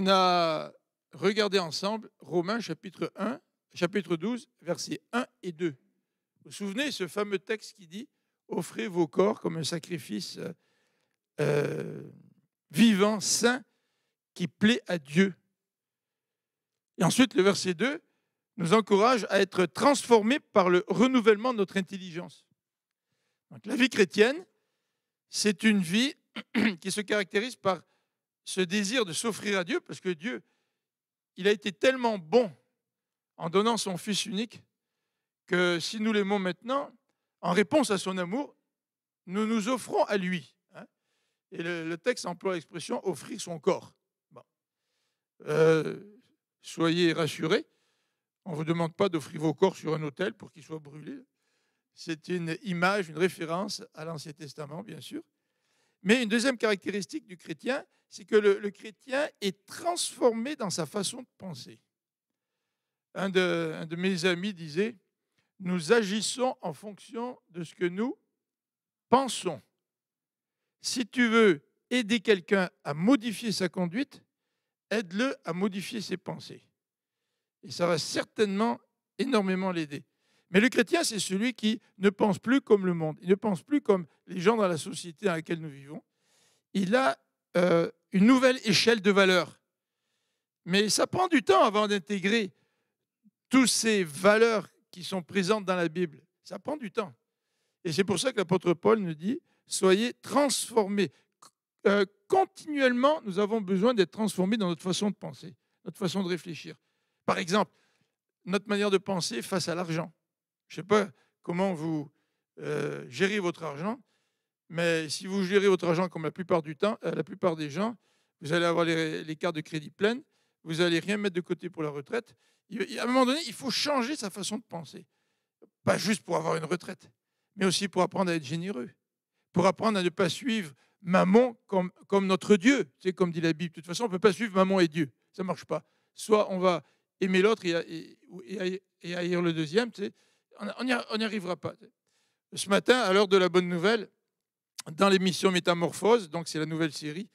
on a regardé ensemble Romains chapitre 1, chapitre 12, versets 1 et 2. Vous vous souvenez ce fameux texte qui dit Offrez vos corps comme un sacrifice euh, vivant, saint, qui plaît à Dieu. Et ensuite, le verset 2 nous encourage à être transformés par le renouvellement de notre intelligence. Donc, la vie chrétienne, c'est une vie qui se caractérise par ce désir de s'offrir à Dieu, parce que Dieu, il a été tellement bon en donnant son Fils unique, que si nous l'aimons maintenant, en réponse à son amour, nous nous offrons à lui. Hein. Et le, texte emploie l'expression offrir son corps. Euh, soyez rassurés, on ne vous demande pas d'offrir vos corps sur un autel pour qu'ils soient brûlés. C'est une image, une référence à l'Ancien Testament, bien sûr. Mais une deuxième caractéristique du chrétien, c'est que le, chrétien est transformé dans sa façon de penser. Un de, un de mes amis disait, nous agissons en fonction de ce que nous pensons. Si tu veux aider quelqu'un à modifier sa conduite, aide-le à modifier ses pensées. Et ça va certainement énormément l'aider. Mais le chrétien, c'est celui qui ne pense plus comme le monde, il ne pense plus comme les gens dans la société dans laquelle nous vivons. Il a euh, une nouvelle échelle de valeurs. Mais ça prend du temps avant d'intégrer toutes ces valeurs qui sont présentes dans la Bible. Ça prend du temps. Et c'est pour ça que l'apôtre Paul nous dit, soyez transformés. Euh, continuellement, nous avons besoin d'être transformés dans notre façon de penser, notre façon de réfléchir. Par exemple, notre manière de penser face à l'argent. Je ne sais pas comment vous euh, gérez votre argent, mais si vous gérez votre argent comme la plupart du temps, euh, la plupart des gens, vous allez avoir les, cartes de crédit pleines, vous n'allez rien mettre de côté pour la retraite. à un moment donné, il faut changer sa façon de penser. Pas juste pour avoir une retraite, mais aussi pour apprendre à être généreux, pour apprendre à ne pas suivre maman comme, notre Dieu. C'est comme dit la Bible. De toute façon, on ne peut pas suivre maman et Dieu. Ça ne marche pas. Soit on va aimer l'autre et, et haïr le deuxième. Tu sais on n'y arrivera pas. Ce matin, à l'heure de la bonne nouvelle, dans l'émission Métamorphose, donc c'est la nouvelle série,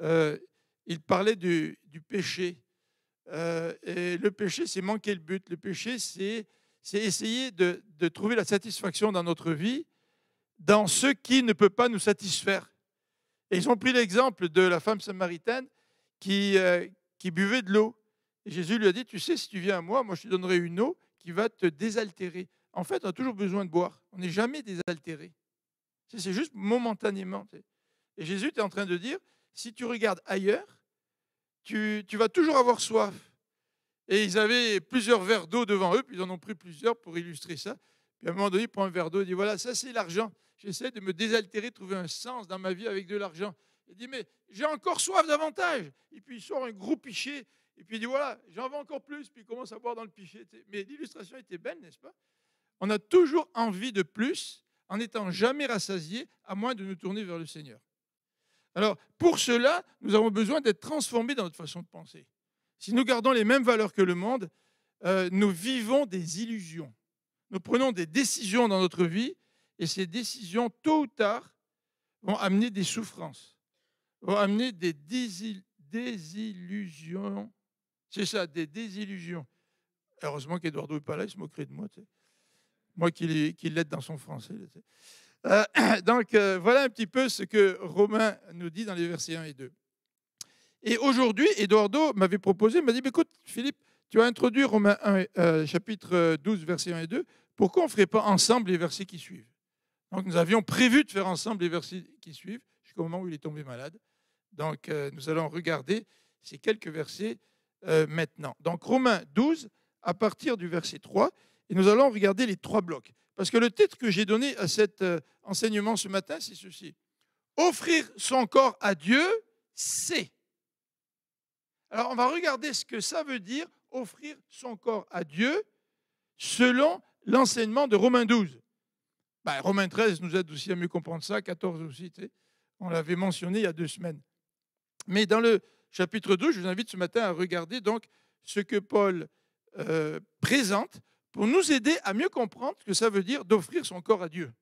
euh, il parlait du, péché. Euh, et le péché, c'est manquer le but. Le péché, c'est essayer de, trouver la satisfaction dans notre vie, dans ce qui ne peut pas nous satisfaire. Et ils ont pris l'exemple de la femme samaritaine qui, euh, qui buvait de l'eau. Jésus lui a dit, tu sais, si tu viens à moi, moi je te donnerai une eau qui va te désaltérer. En fait, on a toujours besoin de boire. On n'est jamais désaltéré. C'est juste momentanément. Et Jésus est en train de dire, si tu regardes ailleurs, tu, vas toujours avoir soif. Et ils avaient plusieurs verres d'eau devant eux, puis ils en ont pris plusieurs pour illustrer ça. Puis à un moment donné, il prend un verre d'eau, il dit, voilà, ça c'est l'argent. J'essaie de me désaltérer, trouver un sens dans ma vie avec de l'argent. Il dit, mais j'ai encore soif davantage. Et puis il sort un gros pichet et puis il dit voilà, j'en veux encore plus, puis il commence à boire dans le pichet. Mais l'illustration était belle, n'est-ce pas On a toujours envie de plus en n'étant jamais rassasié, à moins de nous tourner vers le Seigneur. Alors, pour cela, nous avons besoin d'être transformés dans notre façon de penser. Si nous gardons les mêmes valeurs que le monde, euh, nous vivons des illusions. Nous prenons des décisions dans notre vie, et ces décisions, tôt ou tard, vont amener des souffrances, vont amener des désillusions c'est ça, des désillusions. Heureusement qu'Eduardo n'est pas là, il se moquerait de moi. Moi qui, l'aide dans son français. Euh, donc euh, voilà un petit peu ce que Romain nous dit dans les versets 1 et 2. Et aujourd'hui, Eduardo m'avait proposé, il m'a dit, écoute Philippe, tu vas introduire Romain 1, euh, chapitre 12, versets 1 et 2, pourquoi on ne ferait pas ensemble les versets qui suivent Donc nous avions prévu de faire ensemble les versets qui suivent jusqu'au moment où il est tombé malade. Donc nous allons regarder ces quelques versets euh, maintenant. Donc Romains 12, à partir du verset 3, et nous allons regarder les trois blocs. Parce que le titre que j'ai donné à cet euh, enseignement ce matin, c'est ceci. Offrir son corps à Dieu, c'est. Alors on va regarder ce que ça veut dire, offrir son corps à Dieu, selon l'enseignement de Romains 12. Ben, Romains 13 nous aide aussi à mieux comprendre ça, 14 aussi, on l'avait mentionné il y a deux semaines. Mais dans le chapitre 2, je vous invite ce matin à regarder donc ce que Paul euh, présente pour nous aider à mieux comprendre ce que ça veut dire d'offrir son corps à Dieu.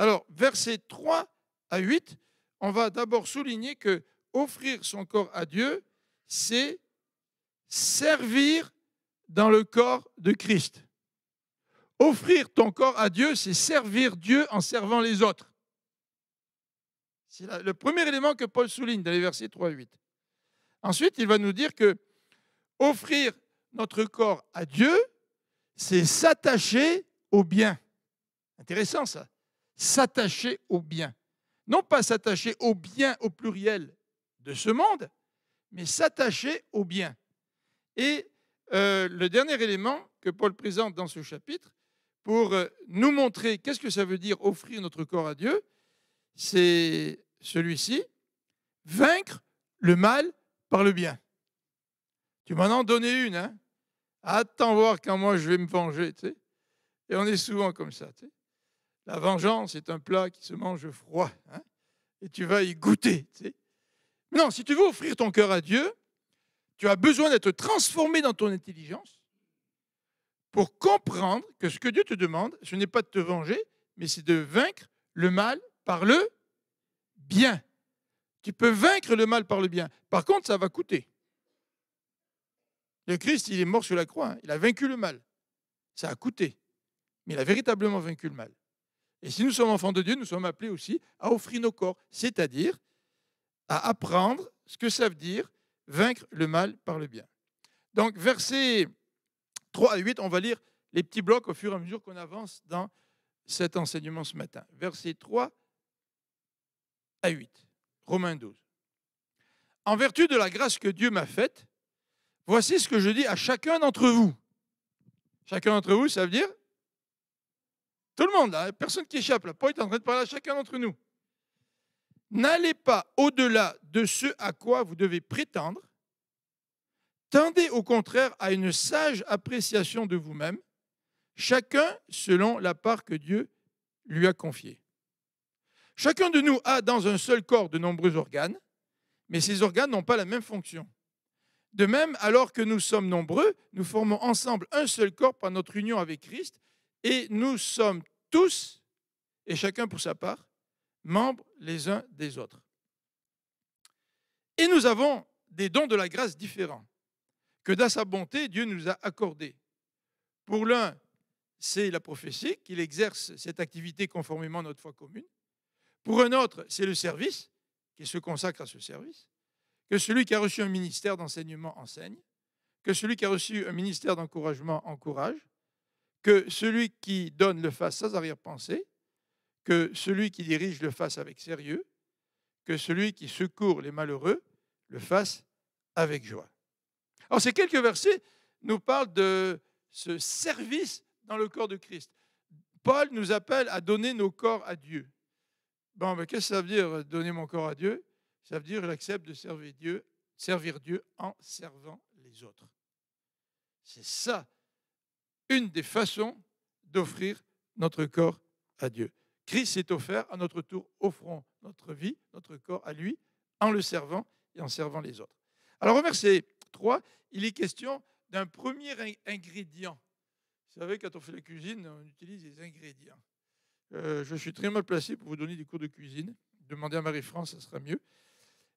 Alors, versets 3 à 8, on va d'abord souligner que offrir son corps à Dieu, c'est servir dans le corps de Christ. Offrir ton corps à Dieu, c'est servir Dieu en servant les autres. C'est le premier élément que Paul souligne dans les versets 3 à 8. Ensuite, il va nous dire que offrir notre corps à Dieu, c'est s'attacher au bien. Intéressant ça. S'attacher au bien. Non pas s'attacher au bien au pluriel de ce monde, mais s'attacher au bien. Et euh, le dernier élément que Paul présente dans ce chapitre pour euh, nous montrer qu'est-ce que ça veut dire offrir notre corps à Dieu, c'est celui-ci, vaincre le mal par le bien. Tu m'en as donné une, hein Attends voir quand moi je vais me venger, tu sais. Et on est souvent comme ça, tu sais. La vengeance est un plat qui se mange froid, hein, Et tu vas y goûter, tu sais. non, si tu veux offrir ton cœur à Dieu, tu as besoin d'être transformé dans ton intelligence pour comprendre que ce que Dieu te demande, ce n'est pas de te venger, mais c'est de vaincre le mal par le bien. Tu peux vaincre le mal par le bien. Par contre, ça va coûter. Le Christ, il est mort sur la croix. Hein. Il a vaincu le mal. Ça a coûté. Mais il a véritablement vaincu le mal. Et si nous sommes enfants de Dieu, nous sommes appelés aussi à offrir nos corps, c'est-à-dire à apprendre ce que ça veut dire vaincre le mal par le bien. Donc, versets 3 à 8, on va lire les petits blocs au fur et à mesure qu'on avance dans cet enseignement ce matin. Verset 3 à 8. Romains 12. En vertu de la grâce que Dieu m'a faite, voici ce que je dis à chacun d'entre vous. Chacun d'entre vous, ça veut dire tout le monde, là, personne qui échappe. Là. Paul est en train de parler à chacun d'entre nous. N'allez pas au-delà de ce à quoi vous devez prétendre. Tendez au contraire à une sage appréciation de vous-même, chacun selon la part que Dieu lui a confiée. Chacun de nous a dans un seul corps de nombreux organes, mais ces organes n'ont pas la même fonction. De même, alors que nous sommes nombreux, nous formons ensemble un seul corps par notre union avec Christ, et nous sommes tous, et chacun pour sa part, membres les uns des autres. Et nous avons des dons de la grâce différents, que dans sa bonté, Dieu nous a accordés. Pour l'un, c'est la prophétie, qu'il exerce cette activité conformément à notre foi commune. Pour un autre, c'est le service, qui se consacre à ce service, que celui qui a reçu un ministère d'enseignement enseigne, que celui qui a reçu un ministère d'encouragement encourage, que celui qui donne le fasse sans arrière-pensée, que celui qui dirige le fasse avec sérieux, que celui qui secourt les malheureux le fasse avec joie. Alors ces quelques versets nous parlent de ce service dans le corps de Christ. Paul nous appelle à donner nos corps à Dieu. Bon, mais ben, qu'est-ce que ça veut dire euh, donner mon corps à Dieu Ça veut dire j'accepte de servir Dieu, servir Dieu en servant les autres. C'est ça, une des façons d'offrir notre corps à Dieu. Christ s'est offert à notre tour, offrons notre vie, notre corps à lui, en le servant et en servant les autres. Alors au verset 3, il est question d'un premier ingrédient. Vous savez, quand on fait la cuisine, on utilise les ingrédients. Euh, je suis très mal placé pour vous donner des cours de cuisine. Demandez à Marie-France, ça sera mieux.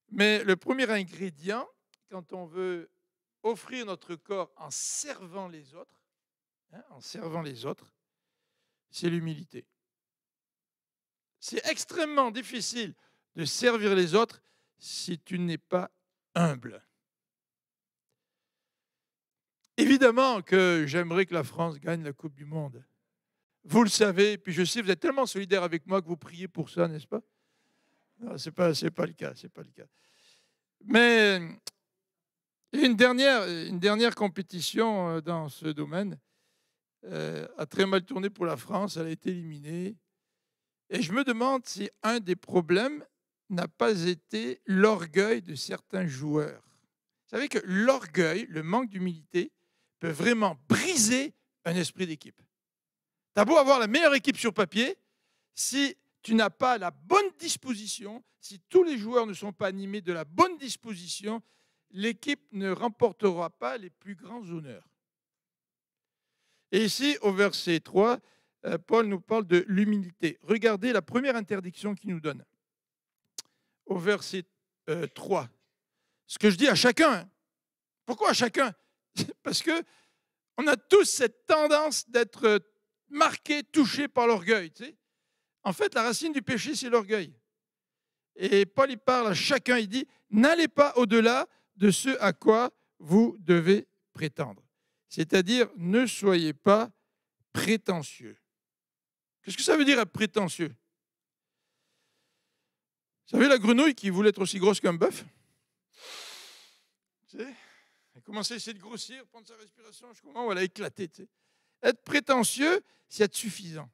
Mais le premier ingrédient, quand on veut offrir notre corps en servant les autres, hein, en servant les autres, c'est l'humilité. C'est extrêmement difficile de servir les autres si tu n'es pas humble. Évidemment que j'aimerais que la France gagne la Coupe du Monde. Vous le savez, puis je sais, vous êtes tellement solidaire avec moi que vous priez pour ça, n'est-ce pas ce n'est pas, le cas, c'est pas le cas. Mais euh, une dernière, une dernière compétition euh, dans ce domaine euh, a très mal tourné pour la France, elle a été éliminée. Et je me demande si un des problèmes n'a pas été l'orgueil de certains joueurs. Vous savez que l'orgueil, le manque d'humilité, peut vraiment briser un esprit d'équipe. T'as beau avoir la meilleure équipe sur papier, si tu n'as pas la bonne disposition, si tous les joueurs ne sont pas animés de la bonne disposition, l'équipe ne remportera pas les plus grands honneurs. Et ici, au verset 3, euh, Paul nous parle de l'humilité. Regardez la première interdiction qu'il nous donne. Au verset 3, euh, ce que je dis à chacun. Hein. Pourquoi à chacun Parce que on a tous cette tendance d'être euh, marqué, touché par l'orgueil. En fait, la racine du péché, c'est l'orgueil. Et Paul, il parle à chacun, il dit, n'allez pas au-delà de ce à quoi vous devez prétendre. C'est-à-dire, ne soyez pas prétentieux. Qu'est-ce que ça veut dire prétentieux Vous savez, la grenouille qui voulait être aussi grosse qu'un bœuf Elle commençait à essayer de grossir, prendre sa respiration, je comprends, elle a éclaté. Tu être prétentieux, c'est être suffisant.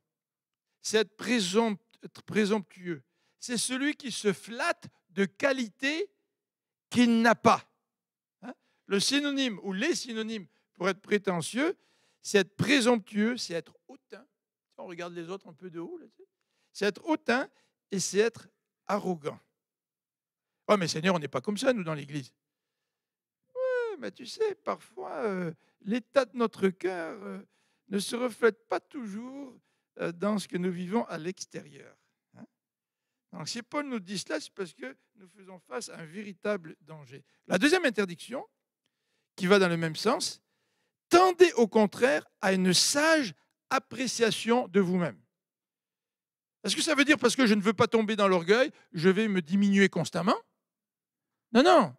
C'est être, présomptueux. C'est celui qui se flatte de qualités qu'il n'a pas. Hein? Le synonyme ou les synonymes pour être prétentieux, c'est être présomptueux, c'est être hautain. On regarde les autres un peu de haut. C'est être hautain et c'est être arrogant. Oh, mais Seigneur, on n'est pas comme ça, nous, dans l'Église. Oui, mais tu sais, parfois, euh, l'état de notre cœur, euh, ne se reflète pas toujours euh, dans ce que nous vivons à l'extérieur. Hein. Donc si Paul nous dit cela, c'est parce que nous faisons face à un véritable danger. La deuxième interdiction, qui va dans le même sens, tendez au contraire à une sage appréciation de vous-même. Est-ce que ça veut dire parce que je ne veux pas tomber dans l'orgueil, je vais me diminuer constamment Non, non.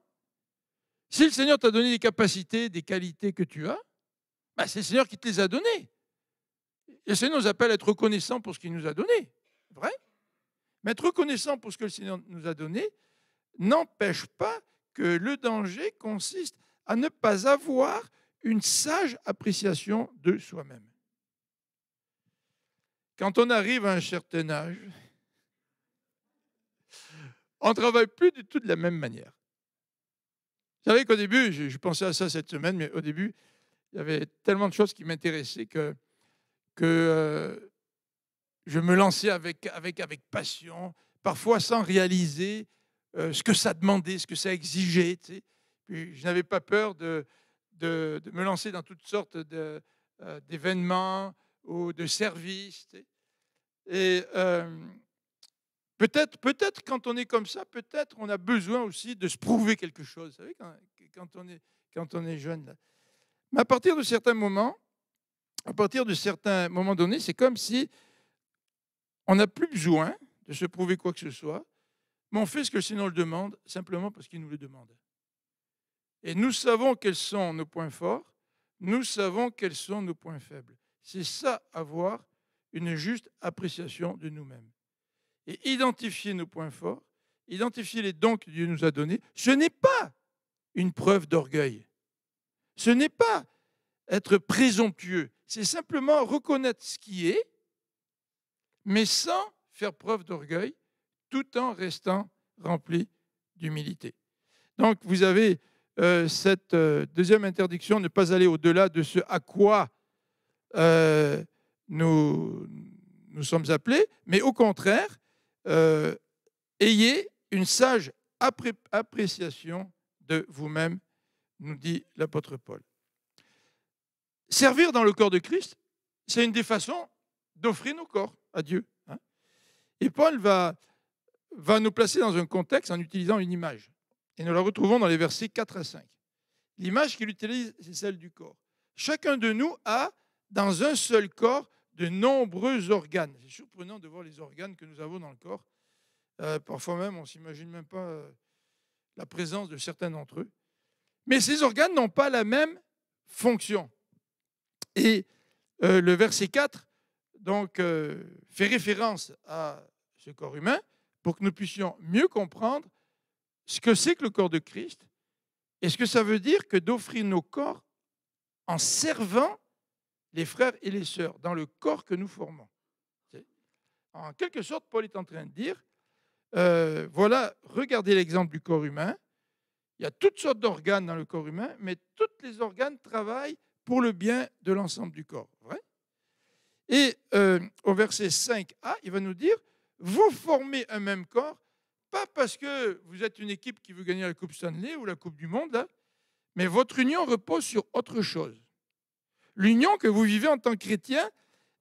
Si le Seigneur t'a donné des capacités, des qualités que tu as, bah, c'est le Seigneur qui te les a donnés. Le Seigneur nous appelle à être reconnaissants pour ce qu'il nous a donné. Vrai Mais être reconnaissant pour ce que le Seigneur nous a donné n'empêche pas que le danger consiste à ne pas avoir une sage appréciation de soi-même. Quand on arrive à un certain âge, on ne travaille plus du tout de la même manière. Vous savez qu'au début, je, pensais à ça cette semaine, mais au début, il y avait tellement de choses qui m'intéressaient que, que euh, je me lançais avec, avec, avec passion, parfois sans réaliser euh, ce que ça demandait, ce que ça exigeait. Puis je n'avais pas peur de, de, me lancer dans toutes sortes euh, d'événements ou de services. Et peut-être, peut-être quand on est comme ça, peut-être on a besoin aussi de se prouver quelque chose. Vous savez, quand, on, est, quand on est jeune. Là. Mais à partir de certains moments, à partir de certains moments donnés, c'est comme si on n'a plus besoin de se prouver quoi que ce soit, mais on fait ce que sinon Seigneur le demande simplement parce qu'il nous le demande. Et nous savons quels sont nos points forts, nous savons quels sont nos points faibles. C'est ça, avoir une juste appréciation de nous-mêmes. Et identifier nos points forts, identifier les dons que Dieu nous a donnés, ce n'est pas une preuve d'orgueil. Ce n'est pas être présomptueux, c'est simplement reconnaître ce qui est, mais sans faire preuve d'orgueil, tout en restant rempli d'humilité. Donc vous avez euh, cette euh, deuxième interdiction, ne pas aller au-delà de ce à quoi euh, nous, nous sommes appelés, mais au contraire, ayez une sage appréciation de vous-même nous dit l'apôtre Paul. Servir dans le corps de Christ, c'est une des façons d'offrir nos corps à Dieu. Hein. Et Paul va, va nous placer dans un contexte en utilisant une image. Et nous la retrouvons dans les versets 4 à 5. L'image qu'il utilise, c'est celle du corps. Chacun de nous a, dans un seul corps, de nombreux organes. C'est surprenant de voir les organes que nous avons dans le corps. Euh, parfois même, on ne s'imagine même pas euh, la présence de certains d'entre eux mais ces organes n'ont pas la même fonction. Et euh, le verset 4 donc, euh, fait référence à ce corps humain pour que nous puissions mieux comprendre ce que c'est que le corps de Christ et ce que ça veut dire que d'offrir nos corps en servant les frères et les sœurs dans le corps que nous formons. En quelque sorte, Paul est en train de dire, euh, voilà, regardez l'exemple du corps humain, il y a toutes sortes d'organes dans le corps humain, mais tous les organes travaillent pour le bien de l'ensemble du corps. Et euh, au verset 5a, il va nous dire, vous formez un même corps, pas parce que vous êtes une équipe qui veut gagner la Coupe Stanley ou la Coupe du Monde, hein, mais votre union repose sur autre chose. L'union que vous vivez en tant que chrétien,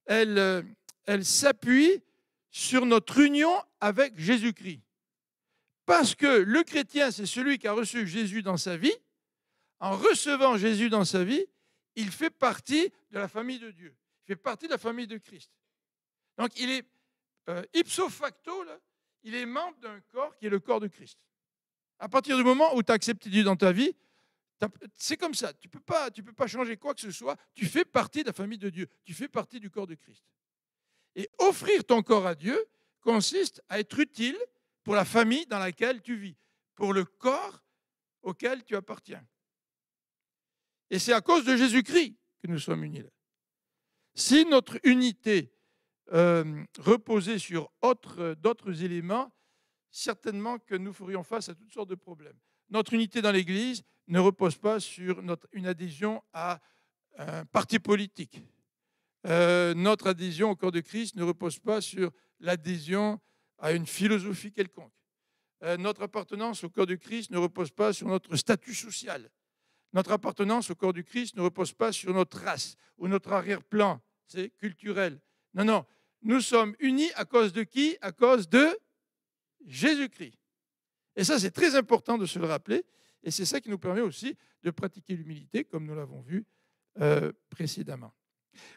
elle, euh, elle s'appuie sur notre union avec Jésus-Christ. Parce que le chrétien, c'est celui qui a reçu Jésus dans sa vie. En recevant Jésus dans sa vie, il fait partie de la famille de Dieu. Il fait partie de la famille de Christ. Donc il est euh, ipso facto, il est membre d'un corps qui est le corps de Christ. À partir du moment où tu as accepté Dieu dans ta vie, c'est comme ça. Tu ne peux, pas, peux pas changer quoi que ce soit. Tu fais partie de la famille de Dieu. Tu fais partie du corps de Christ. Et offrir ton corps à Dieu consiste à être utile pour la famille dans laquelle tu vis, pour le corps auquel tu appartiens. Et c'est à cause de Jésus-Christ que nous sommes unis là. Si notre unité euh, reposait sur d'autres éléments, certainement que nous ferions face à toutes sortes de problèmes. Notre unité dans l'Église ne repose pas sur notre, une adhésion à un parti politique. Euh, notre adhésion au corps de Christ ne repose pas sur l'adhésion à une philosophie quelconque. Euh, notre appartenance au corps du Christ ne repose pas sur notre statut social. Notre appartenance au corps du Christ ne repose pas sur notre race ou notre arrière-plan c'est culturel. Non, non, nous sommes unis à cause de qui À cause de Jésus-Christ. Et ça, c'est très important de se le rappeler. Et c'est ça qui nous permet aussi de pratiquer l'humilité, comme nous l'avons vu euh, précédemment.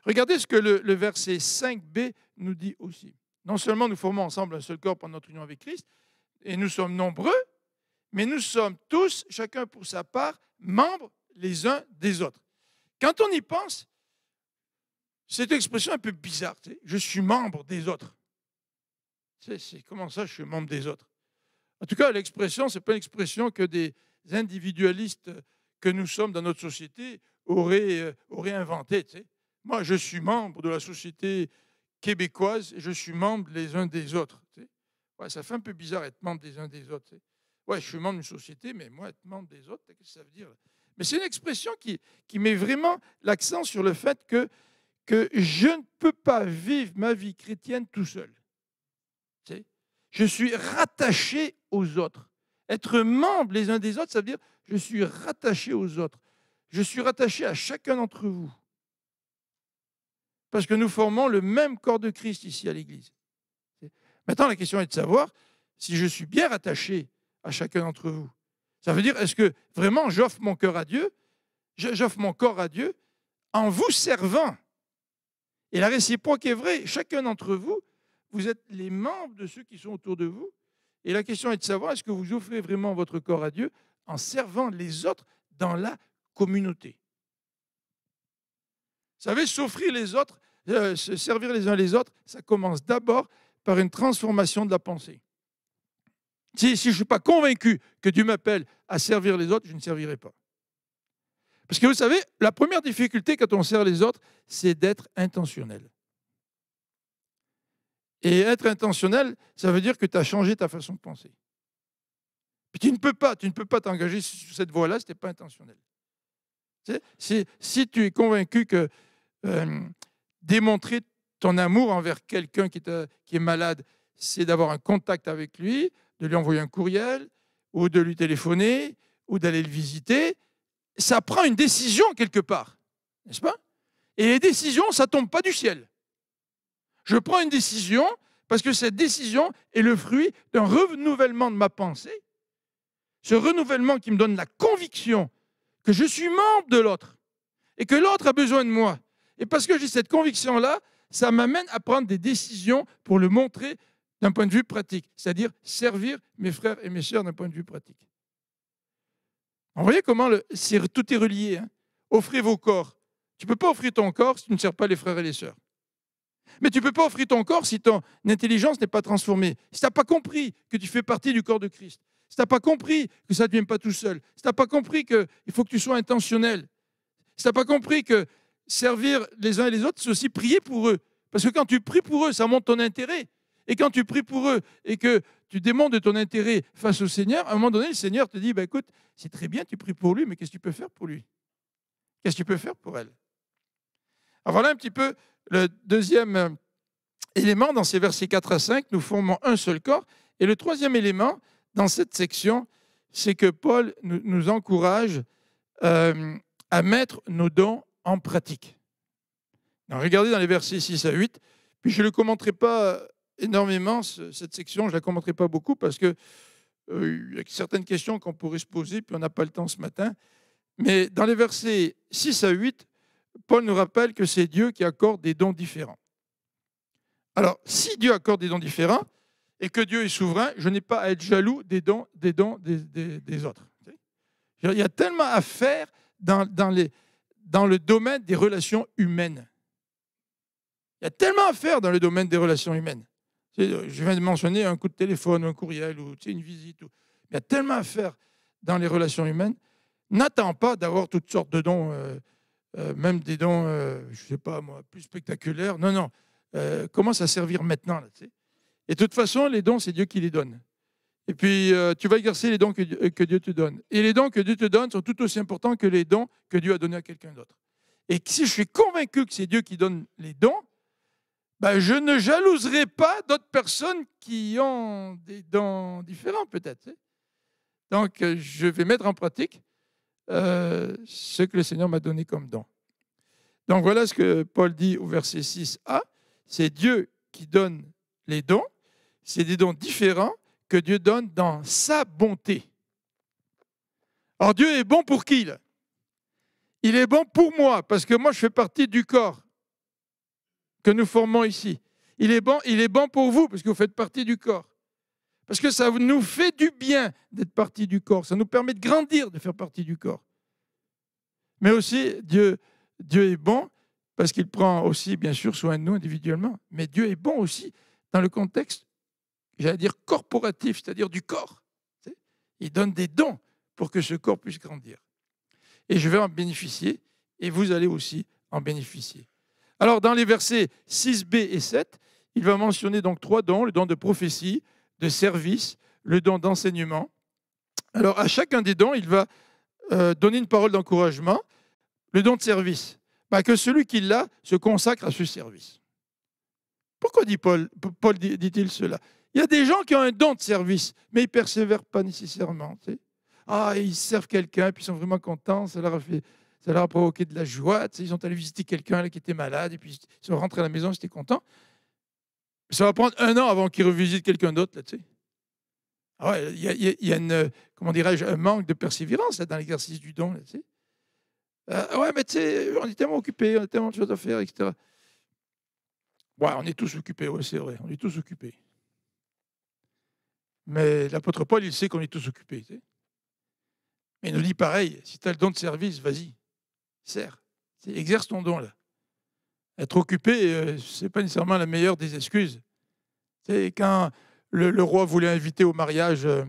Regardez ce que le verset 5b nous dit aussi. Non seulement nous formons ensemble un seul corps pendant notre union avec Christ, et nous sommes nombreux, mais nous sommes tous, chacun pour sa part, membres les uns des autres. Quand on y pense, cette expression est un peu bizarre, je suis membre des autres. C'est comment ça, je suis membre des autres En tout cas, l'expression, ce n'est pas expression que des individualistes que nous sommes dans notre société auraient, euh, inventée. Moi, je suis membre de la société québécoise, je suis membre les uns des autres. ça fait un peu bizarre être membre des uns des autres. Ouais, je suis membre d'une société, mais moi, être membre des autres, qu'est-ce que ça veut dire Mais c'est une expression qui, met vraiment l'accent sur le fait que, je ne peux pas vivre ma vie chrétienne tout seul. Je suis rattaché aux autres. Être membre les uns des autres, ça veut dire je suis rattaché aux autres. Je suis rattaché à chacun d'entre vous parce que nous formons le même corps de Christ ici à l'Église. Maintenant, la question est de savoir si je suis bien rattaché à chacun d'entre vous. Ça veut dire, est-ce que vraiment j'offre mon cœur à Dieu, j'offre mon corps à Dieu en vous servant Et la réciproque est vraie. Chacun d'entre vous, vous êtes les membres de ceux qui sont autour de vous. Et la question est de savoir, est-ce que vous offrez vraiment votre corps à Dieu en servant les autres dans la communauté savez, s'offrir les autres, euh, se servir les uns les autres, ça commence d'abord par une transformation de la pensée. Si, je ne suis pas convaincu que Dieu m'appelle à servir les autres, je ne servirai pas. Parce que vous savez, la première difficulté quand on sert les autres, c'est d'être intentionnel. Et être intentionnel, ça veut dire que tu as changé ta façon de penser. tu ne peux pas, tu ne peux pas t'engager sur cette voie-là, ce n'était pas intentionnel. si tu es convaincu que euh, démontrer ton amour envers quelqu'un qui, qui, est malade, c'est d'avoir un contact avec lui, de lui envoyer un courriel, ou de lui téléphoner, ou d'aller le visiter. Ça prend une décision quelque part, n'est-ce pas Et les décisions, ça tombe pas du ciel. Je prends une décision parce que cette décision est le fruit d'un renouvellement de ma pensée, ce renouvellement qui me donne la conviction que je suis membre de l'autre et que l'autre a besoin de moi et parce que j'ai cette conviction-là, ça m'amène à prendre des décisions pour le montrer d'un point de vue pratique, c'est-à-dire servir mes frères et mes sœurs d'un point de vue pratique. Vous voyez comment tout est relié. Hein. Offrez vos corps. Tu ne peux pas offrir ton corps si tu ne sers pas les frères et les sœurs. Mais tu ne peux pas offrir ton corps si ton intelligence n'est pas transformée, si tu n'as pas compris que tu fais partie du corps de Christ, si tu n'as pas compris que ça ne vient pas tout seul, si tu n'as pas compris qu'il faut que tu sois intentionnel, si tu n'as pas compris que servir les uns et les autres, c'est aussi prier pour eux. Parce que quand tu pries pour eux, ça montre ton intérêt. Et quand tu pries pour eux et que tu démontres ton intérêt face au Seigneur, à un moment donné, le Seigneur te dit, bah, écoute, c'est très bien, tu pries pour lui, mais qu'est-ce que tu peux faire pour lui Qu'est-ce que tu peux faire pour elle Alors voilà un petit peu le deuxième euh, élément dans ces versets 4 à 5, nous formons un seul corps. Et le troisième élément dans cette section, c'est que Paul nous, encourage euh, à mettre nos dons en pratique. regardez dans les versets 6 à 8, puis je ne le commenterai pas euh, énormément, cette section, je ne la commenterai pas beaucoup parce qu'il euh, y a certaines questions qu'on pourrait se poser, puis on n'a pas le temps ce matin. Mais dans les versets 6 à 8, Paul nous rappelle que c'est Dieu qui accorde des dons différents. Alors, si Dieu accorde des dons différents et que Dieu est souverain, je n'ai pas à être jaloux des dons des, dons des, des autres. Il y a tellement à faire dans, dans les, dans le domaine des relations humaines. Il y a tellement à faire dans le domaine des relations humaines. Je viens de mentionner un coup de téléphone, un courriel ou une visite. Il y a tellement à faire dans les relations humaines. N'attends pas d'avoir toutes sortes de dons, euh, euh, même des dons, euh, je ne sais pas moi, plus spectaculaires. Non, non. commence à servir maintenant. Et de toute façon, les dons, c'est Dieu qui les donne. Et puis, euh, tu vas exercer les dons que, Dieu te donne. Et les dons que Dieu te donne sont tout aussi importants que les dons que Dieu a donnés à quelqu'un d'autre. Et si je suis convaincu que c'est Dieu qui donne les dons, ben je ne jalouserai pas d'autres personnes qui ont des dons différents, peut-être. Donc, euh, je vais mettre en pratique euh, ce que le Seigneur m'a donné comme don. Donc, voilà ce que Paul dit au verset 6a. C'est Dieu qui donne les dons. C'est des dons différents que Dieu donne dans sa bonté. Or Dieu est bon pour qui Il est bon pour moi, parce que moi je fais partie du corps que nous formons ici. Il est bon, il est bon pour vous, parce que vous faites partie du corps. Parce que ça nous fait du bien d'être partie du corps, ça nous permet de grandir, de faire partie du corps. Mais aussi, Dieu, Dieu est bon, parce qu'il prend aussi, bien sûr, soin de nous individuellement, mais Dieu est bon aussi dans le contexte j'allais dire corporatif, c'est-à-dire du corps. Il donne des dons pour que ce corps puisse grandir. Et je vais en bénéficier, et vous allez aussi en bénéficier. Alors, dans les versets 6b et 7, il va mentionner donc trois dons, le don de prophétie, de service, le don d'enseignement. Alors, à chacun des dons, il va euh, donner une parole d'encouragement. Le don de service, bah, que celui qui l'a se consacre à ce service. Pourquoi dit Paul, Paul dit-il cela il y a des gens qui ont un don de service, mais ils ne persévèrent pas nécessairement. Ah, ils servent quelqu'un, puis ils sont vraiment contents, ça leur a, fait, ça leur provoqué de la joie. Ils sont allés visiter quelqu'un qui était malade, et puis ils sont rentrés à la maison, ils étaient contents. Ça va prendre un an avant qu'ils revisitent quelqu'un d'autre. tu il y a, une, comment un manque de persévérance dans l'exercice du don. Euh, ouais, mais tu sais, on est tellement occupés, on a tellement de choses à faire, etc. Ouais, on est tous occupés, c'est vrai, on est tous occupés. Mais l'apôtre Paul, il sait qu'on est tous occupés. Mais il nous dit pareil, si tu as le don de service, vas-y, sers, exerce ton don là. Être occupé, euh, ce n'est pas nécessairement la meilleure des excuses. C'est quand le, roi voulait inviter au mariage euh,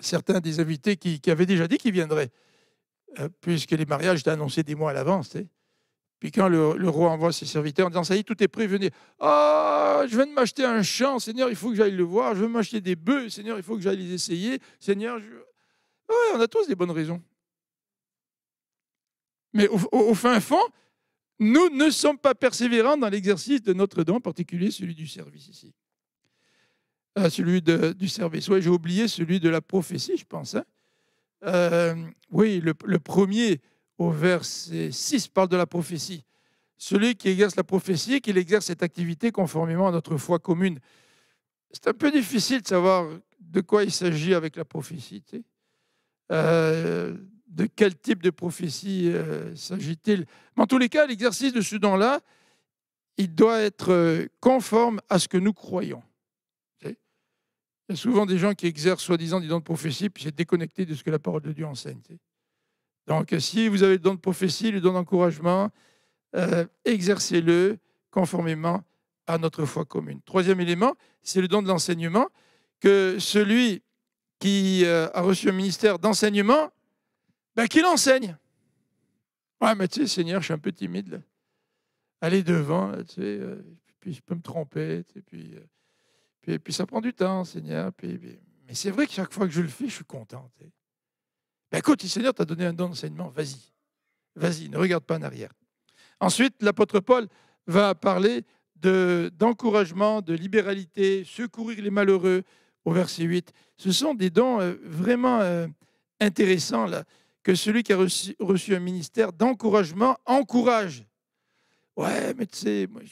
certains des invités qui, avaient déjà dit qu'ils viendraient, euh, puisque les mariages étaient annoncés des mois à l'avance, tu sais. Puis quand le, roi envoie ses serviteurs en disant, ça y est, tout est prêt, venez. Ah, je viens de m'acheter un champ, Seigneur, il faut que j'aille le voir. Je veux m'acheter des bœufs, Seigneur, il faut que j'aille les essayer. Seigneur, on a tous des bonnes raisons. Mais au, fin fond, nous ne sommes pas persévérants dans l'exercice de notre don, en particulier celui du service ici. Euh, celui du service. Oui, j'ai oublié celui de la prophétie, je pense. Hein. Euh, oui, le premier au verset 6 parle de la prophétie. Celui qui exerce la prophétie, qu'il exerce cette activité conformément à notre foi commune. C'est un peu difficile de savoir de quoi il s'agit avec la prophétie. Euh, de quel type de prophétie euh, s'agit-il Mais en tous les cas, l'exercice de ce don-là, il doit être euh, conforme à ce que nous croyons. Il y a souvent des gens qui exercent soi-disant des dons de prophétie, puis c'est déconnecté de ce que la parole de Dieu enseigne. Donc, si vous avez le don de prophétie, le don d'encouragement, euh, exercez-le conformément à notre foi commune. Troisième élément, c'est le don de l'enseignement, que celui qui euh, a reçu un ministère d'enseignement, ben, qu'il enseigne. Ouais, mais tu sais, Seigneur, je suis un peu timide. Allez devant, tu sais, euh, puis je peux me tromper, tu sais, puis, puis, ça prend du temps, Seigneur. Mais c'est vrai que chaque fois que je le fais, je suis content. Ben, écoute, le Seigneur t'a donné un don d'enseignement, vas-y. Vas-y, ne regarde pas en arrière. Ensuite, l'apôtre Paul va parler d'encouragement, de, libéralité, secourir les malheureux au verset 8. Ce sont des dons euh, vraiment euh, intéressants là, que celui qui a reçu, reçu un ministère d'encouragement encourage. Ouais, mais tu sais, moi,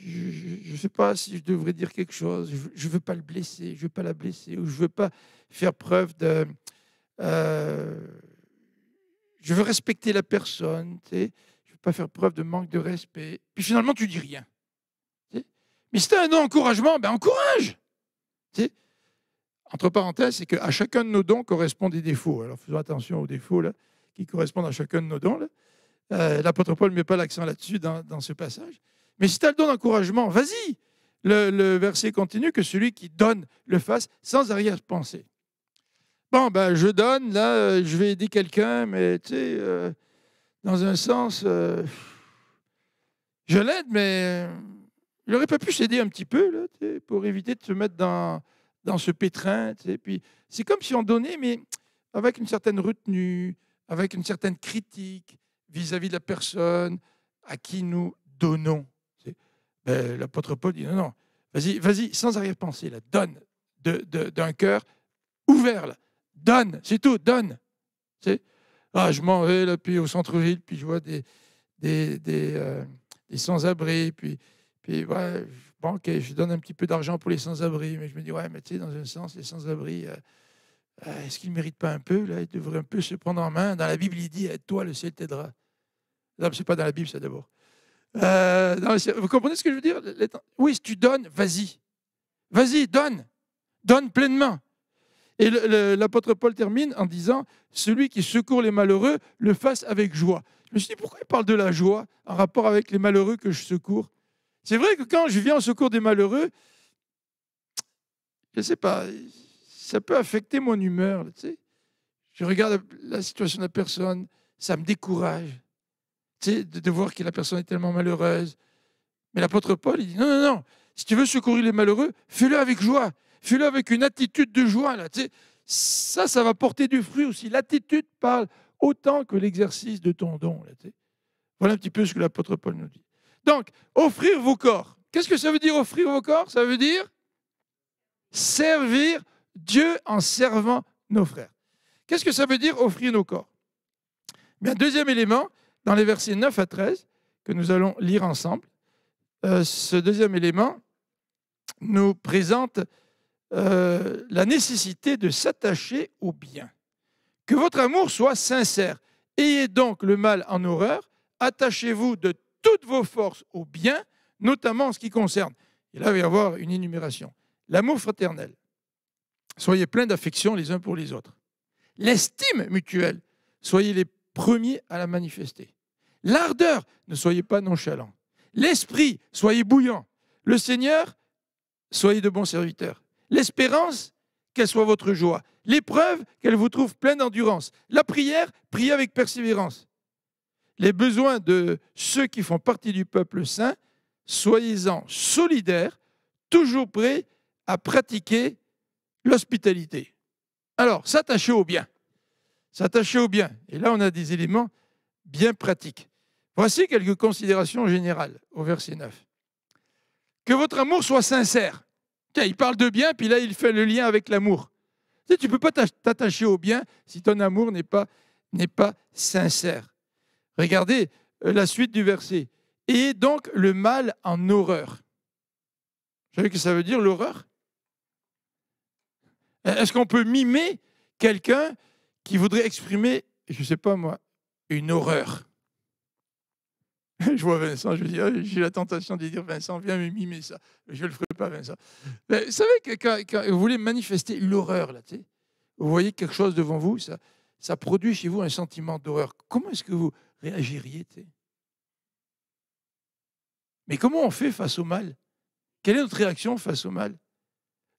je ne sais pas si je devrais dire quelque chose, je ne veux pas le blesser, je ne veux pas la blesser, ou je ne veux pas faire preuve de, euh, je veux respecter la personne, tu je ne veux pas faire preuve de manque de respect. Puis finalement, tu dis rien. Mais si tu as un encouragement, ben encourage. Tu sais. Entre parenthèses, c'est qu'à chacun de nos dons correspond des défauts. Alors faisons attention aux défauts qui correspondent à chacun de nos dons. Euh, l'apôtre Paul ne met pas l'accent là-dessus dans, ce passage. Mais si tu as le don d'encouragement, vas-y. Le, le verset continue que celui qui donne le fasse sans arrière-pensée. Bon, ben, je donne, là, euh, je vais aider quelqu'un, mais tu sais, euh, dans un sens, euh, je l'aide, mais je n'aurais pas pu s'aider un petit peu, là, pour éviter de se mettre dans, dans ce pétrin. Puis c'est comme si on donnait, mais avec une certaine retenue, avec une certaine critique vis-à-vis de la personne à qui nous donnons. Ben, l'apôtre Paul dit non, non, vas-y, vas-y, sans arrière-pensée, donne d'un de, cœur ouvert. Là. Donne, c'est tout, donne. Ah, je m'en vais là, puis au centre-ville, puis je vois des, des, des, euh, sans-abri, puis, puis ouais, bon, je donne un petit peu d'argent pour les sans-abri, mais je me dis, ouais, mais tu dans un sens, les sans-abri, euh, euh, est-ce qu'ils ne méritent pas un peu là Ils devraient un peu se prendre en main. Dans la Bible, il dit, aide-toi, le ciel t'aidera. Non, c'est pas dans la Bible, ça d'abord. vous comprenez ce que je veux dire Oui, si tu donnes, vas-y. Vas-y, donne. Donne pleinement. Et l'apôtre Paul termine en disant Celui qui secourt les malheureux le fasse avec joie. Je me suis dit Pourquoi il parle de la joie en rapport avec les malheureux que je secours C'est vrai que quand je viens au secours des malheureux, je ne sais pas, ça peut affecter mon humeur. Je regarde la situation de la personne, ça me décourage tu de voir que la personne est tellement malheureuse. Mais l'apôtre Paul, il dit Non, non, non, si tu veux secourir les malheureux, fais-le avec joie. Fais-le avec une attitude de joie. Là, ça, ça va porter du fruit aussi. L'attitude parle autant que l'exercice de ton don. voilà un petit peu ce que l'apôtre Paul nous dit. Donc, offrir vos corps. Qu'est-ce que ça veut dire offrir vos corps Ça veut dire servir Dieu en servant nos frères. Qu'est-ce que ça veut dire offrir nos corps Bien, Deuxième élément, dans les versets 9 à 13, que nous allons lire ensemble, euh, ce deuxième élément nous présente euh, la nécessité de s'attacher au bien. Que votre amour soit sincère. Ayez donc le mal en horreur. Attachez-vous de toutes vos forces au bien, notamment en ce qui concerne. Et là, il va y avoir une énumération. L'amour fraternel. Soyez plein d'affection les uns pour les autres. L'estime mutuelle. Soyez les premiers à la manifester. L'ardeur. Ne soyez pas nonchalant. L'esprit. Soyez bouillant. Le Seigneur. Soyez de bons serviteurs l'espérance, qu'elle soit votre joie, l'épreuve, qu'elle vous trouve pleine d'endurance, la prière, priez avec persévérance. Les besoins de ceux qui font partie du peuple saint, soyez-en solidaires, toujours prêts à pratiquer l'hospitalité. Alors, s'attacher au bien. S'attacher au bien. Et là, on a des éléments bien pratiques. Voici quelques considérations générales au verset 9. Que votre amour soit sincère il parle de bien, puis là, il fait le lien avec l'amour. Tu ne peux pas t'attacher au bien si ton amour n'est pas, n'est pas sincère. Regardez euh, la suite du verset. Et donc le mal en horreur. Vous savez ce que ça veut dire, l'horreur euh, Est-ce qu'on peut mimer quelqu'un qui voudrait exprimer, je ne sais pas moi, une horreur je vois Vincent, je dis, ah, j'ai la tentation de dire Vincent, viens me mimer ça. Je ne le ferai pas, Vincent. Mais, vous savez que quand, vous voulez manifester l'horreur, là, tu vous voyez quelque chose devant vous, ça, ça produit chez vous un sentiment d'horreur. Comment est-ce que vous réagiriez Mais comment on fait face au mal Quelle est notre réaction face au mal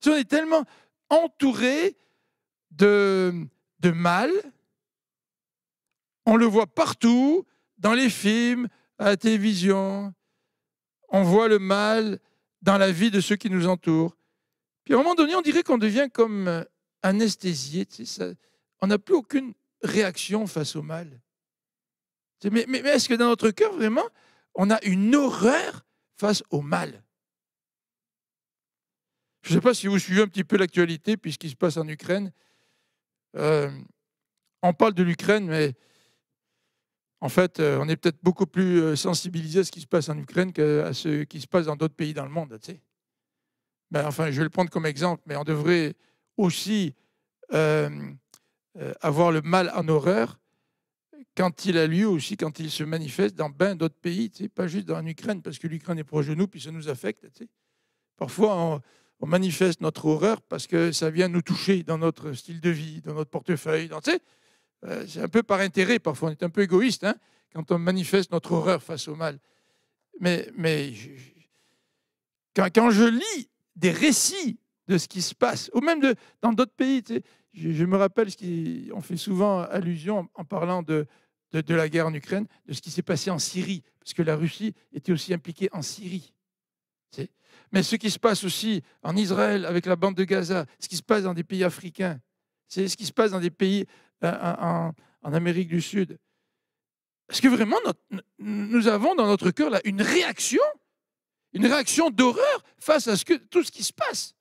si On est tellement entouré de, de mal, on le voit partout, dans les films, à la télévision, On voit le mal dans la vie de ceux qui nous entourent. Puis à un moment donné, on dirait qu'on devient comme anesthésié. ça, on n'a plus aucune réaction face au mal. mais, est-ce que dans notre cœur, vraiment, on a une horreur face au mal Je ne sais pas si vous suivez un petit peu l'actualité, puisqu'il se passe en Ukraine. Euh, on parle de l'Ukraine, mais en fait, euh, on est peut-être beaucoup plus euh, sensibilisé à ce qui se passe en Ukraine qu'à ce qui se passe dans d'autres pays dans le monde. Tu sais. Ben, enfin, je vais le prendre comme exemple, mais on devrait aussi euh, avoir le mal en horreur quand il a lieu aussi, quand il se manifeste dans bien d'autres pays, tu sais, pas juste dans l'Ukraine, parce que l'Ukraine est proche de nous, puis ça nous affecte. Tu sais. Parfois, on, manifeste notre horreur parce que ça vient nous toucher dans notre style de vie, dans notre portefeuille. Dans, tu euh, c'est un peu par intérêt, parfois on est un peu égoïste hein, quand on manifeste notre horreur face au mal. Mais, quand, je lis des récits de ce qui se passe, ou même de, dans d'autres pays, je, me rappelle ce qu'on fait souvent allusion en, parlant de, la guerre en Ukraine, de ce qui s'est passé en Syrie, parce que la Russie était aussi impliquée en Syrie. Mais ce qui se passe aussi en Israël avec la bande de Gaza, ce qui se passe dans des pays africains, c'est ce qui se passe dans des pays euh, en, Amérique du Sud. Est-ce que vraiment nous avons dans notre cœur là une réaction, une réaction d'horreur face à ce que, tout ce qui se passe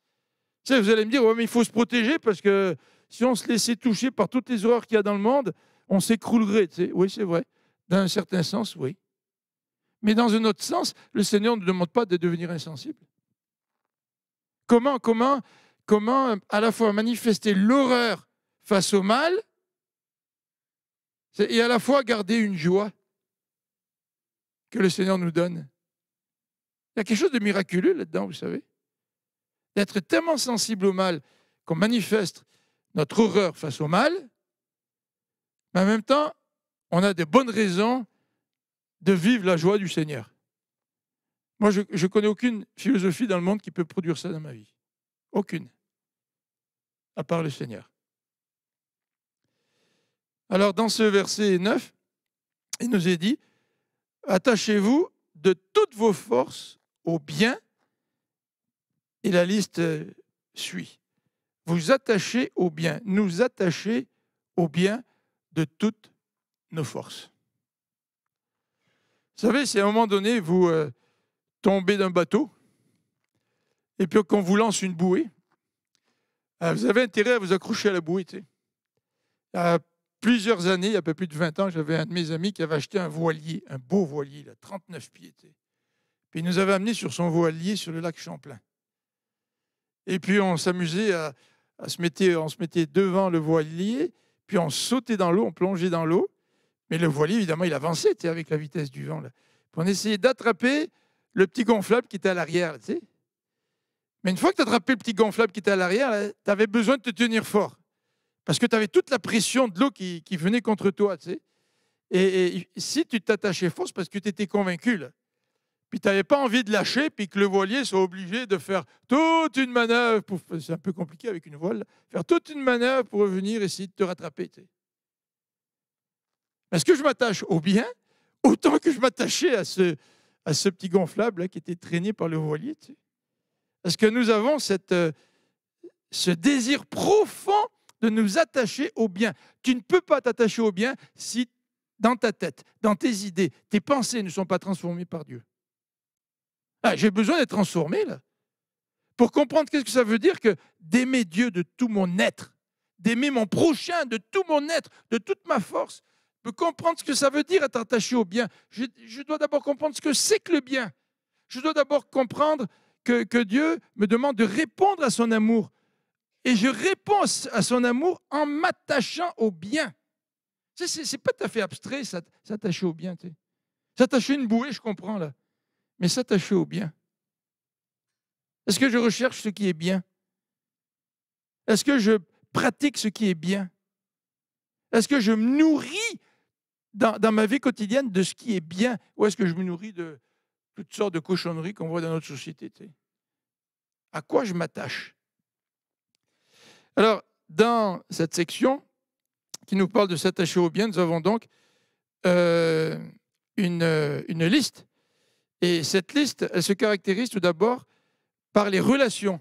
Vous allez me dire, ouais, mais il faut se protéger parce que si on se laissait toucher par toutes les horreurs qu'il y a dans le monde, on s'écroulerait. Oui, c'est vrai. Dans un certain sens, oui. Mais dans un autre sens, le Seigneur ne demande pas de devenir insensible. Comment, comment, comment euh, à la fois manifester l'horreur face au mal et à la fois garder une joie que le Seigneur nous donne. Il y a quelque chose de miraculeux là-dedans, vous savez. D'être tellement sensible au mal qu'on manifeste notre horreur face au mal, mais en même temps, on a de bonnes raisons de vivre la joie du Seigneur. Moi, je ne connais aucune philosophie dans le monde qui peut produire ça dans ma vie. Aucune. À part le Seigneur. Alors dans ce verset 9, il nous est dit, attachez-vous de toutes vos forces au bien, et la liste suit. Vous attachez au bien, nous attachez au bien de toutes nos forces. Vous savez, si à un moment donné, vous euh, tombez d'un bateau, et puis qu'on vous lance une bouée, ah, vous avez intérêt à vous accrocher à la bouée, ah, plusieurs années, il y a un peu plus de 20 ans, j'avais un de mes amis qui avait acheté un voilier, un beau voilier, 39 pieds. Puis il nous avait amené sur son voilier sur le lac Champlain. Et puis on s'amusait à, se mettre, on se mettait devant le voilier, puis on sautait dans l'eau, on plongeait dans l'eau. Mais le voilier, évidemment, il avançait avec la vitesse du vent. on essayait d'attraper le petit gonflable qui était à l'arrière. Mais une fois que tu attrapé le petit gonflable qui était à l'arrière, tu avais besoin de te tenir fort. Parce que tu avais toute la pression de l'eau qui, venait contre toi. et, si tu t'attachais fausse parce que tu étais convaincu, puis tu n'avais pas envie de lâcher, puis que le voilier soit obligé de faire toute une manœuvre, pour, c'est un peu compliqué avec une voile, faire toute une manœuvre pour revenir essayer de te rattraper. Tu sais. Est-ce que je m'attache au bien autant que je m'attachais à ce, petit gonflable qui était traîné par le voilier tu Est-ce que nous avons cette, euh, ce désir profond de nous attacher au bien. Tu ne peux pas t'attacher au bien si dans ta tête, dans tes idées, tes pensées ne sont pas transformées par Dieu. Ah, J'ai besoin d'être transformé là. Pour comprendre qu'est-ce que ça veut dire que d'aimer Dieu de tout mon être, d'aimer mon prochain de tout mon être, de toute ma force, Pour comprendre ce que ça veut dire être attaché au bien. Je, dois d'abord comprendre ce que c'est que le bien. Je dois d'abord comprendre que Dieu me demande de répondre à son amour, et je réponds à son amour en m'attachant au bien. Ce n'est pas tout à fait abstrait, s'attacher au bien. S'attacher une bouée, je comprends là. Mais s'attacher au bien. Est-ce que je recherche ce qui est bien? Est-ce que je pratique ce qui est bien? Est-ce que je me nourris dans, ma vie quotidienne de ce qui est bien? Ou est-ce que je me nourris de toutes sortes de cochonneries qu'on voit dans notre société? À quoi je m'attache? Alors, dans cette section qui nous parle de s'attacher au bien, nous avons donc euh, euh, une, liste. Et cette liste, elle se caractérise tout d'abord par les relations.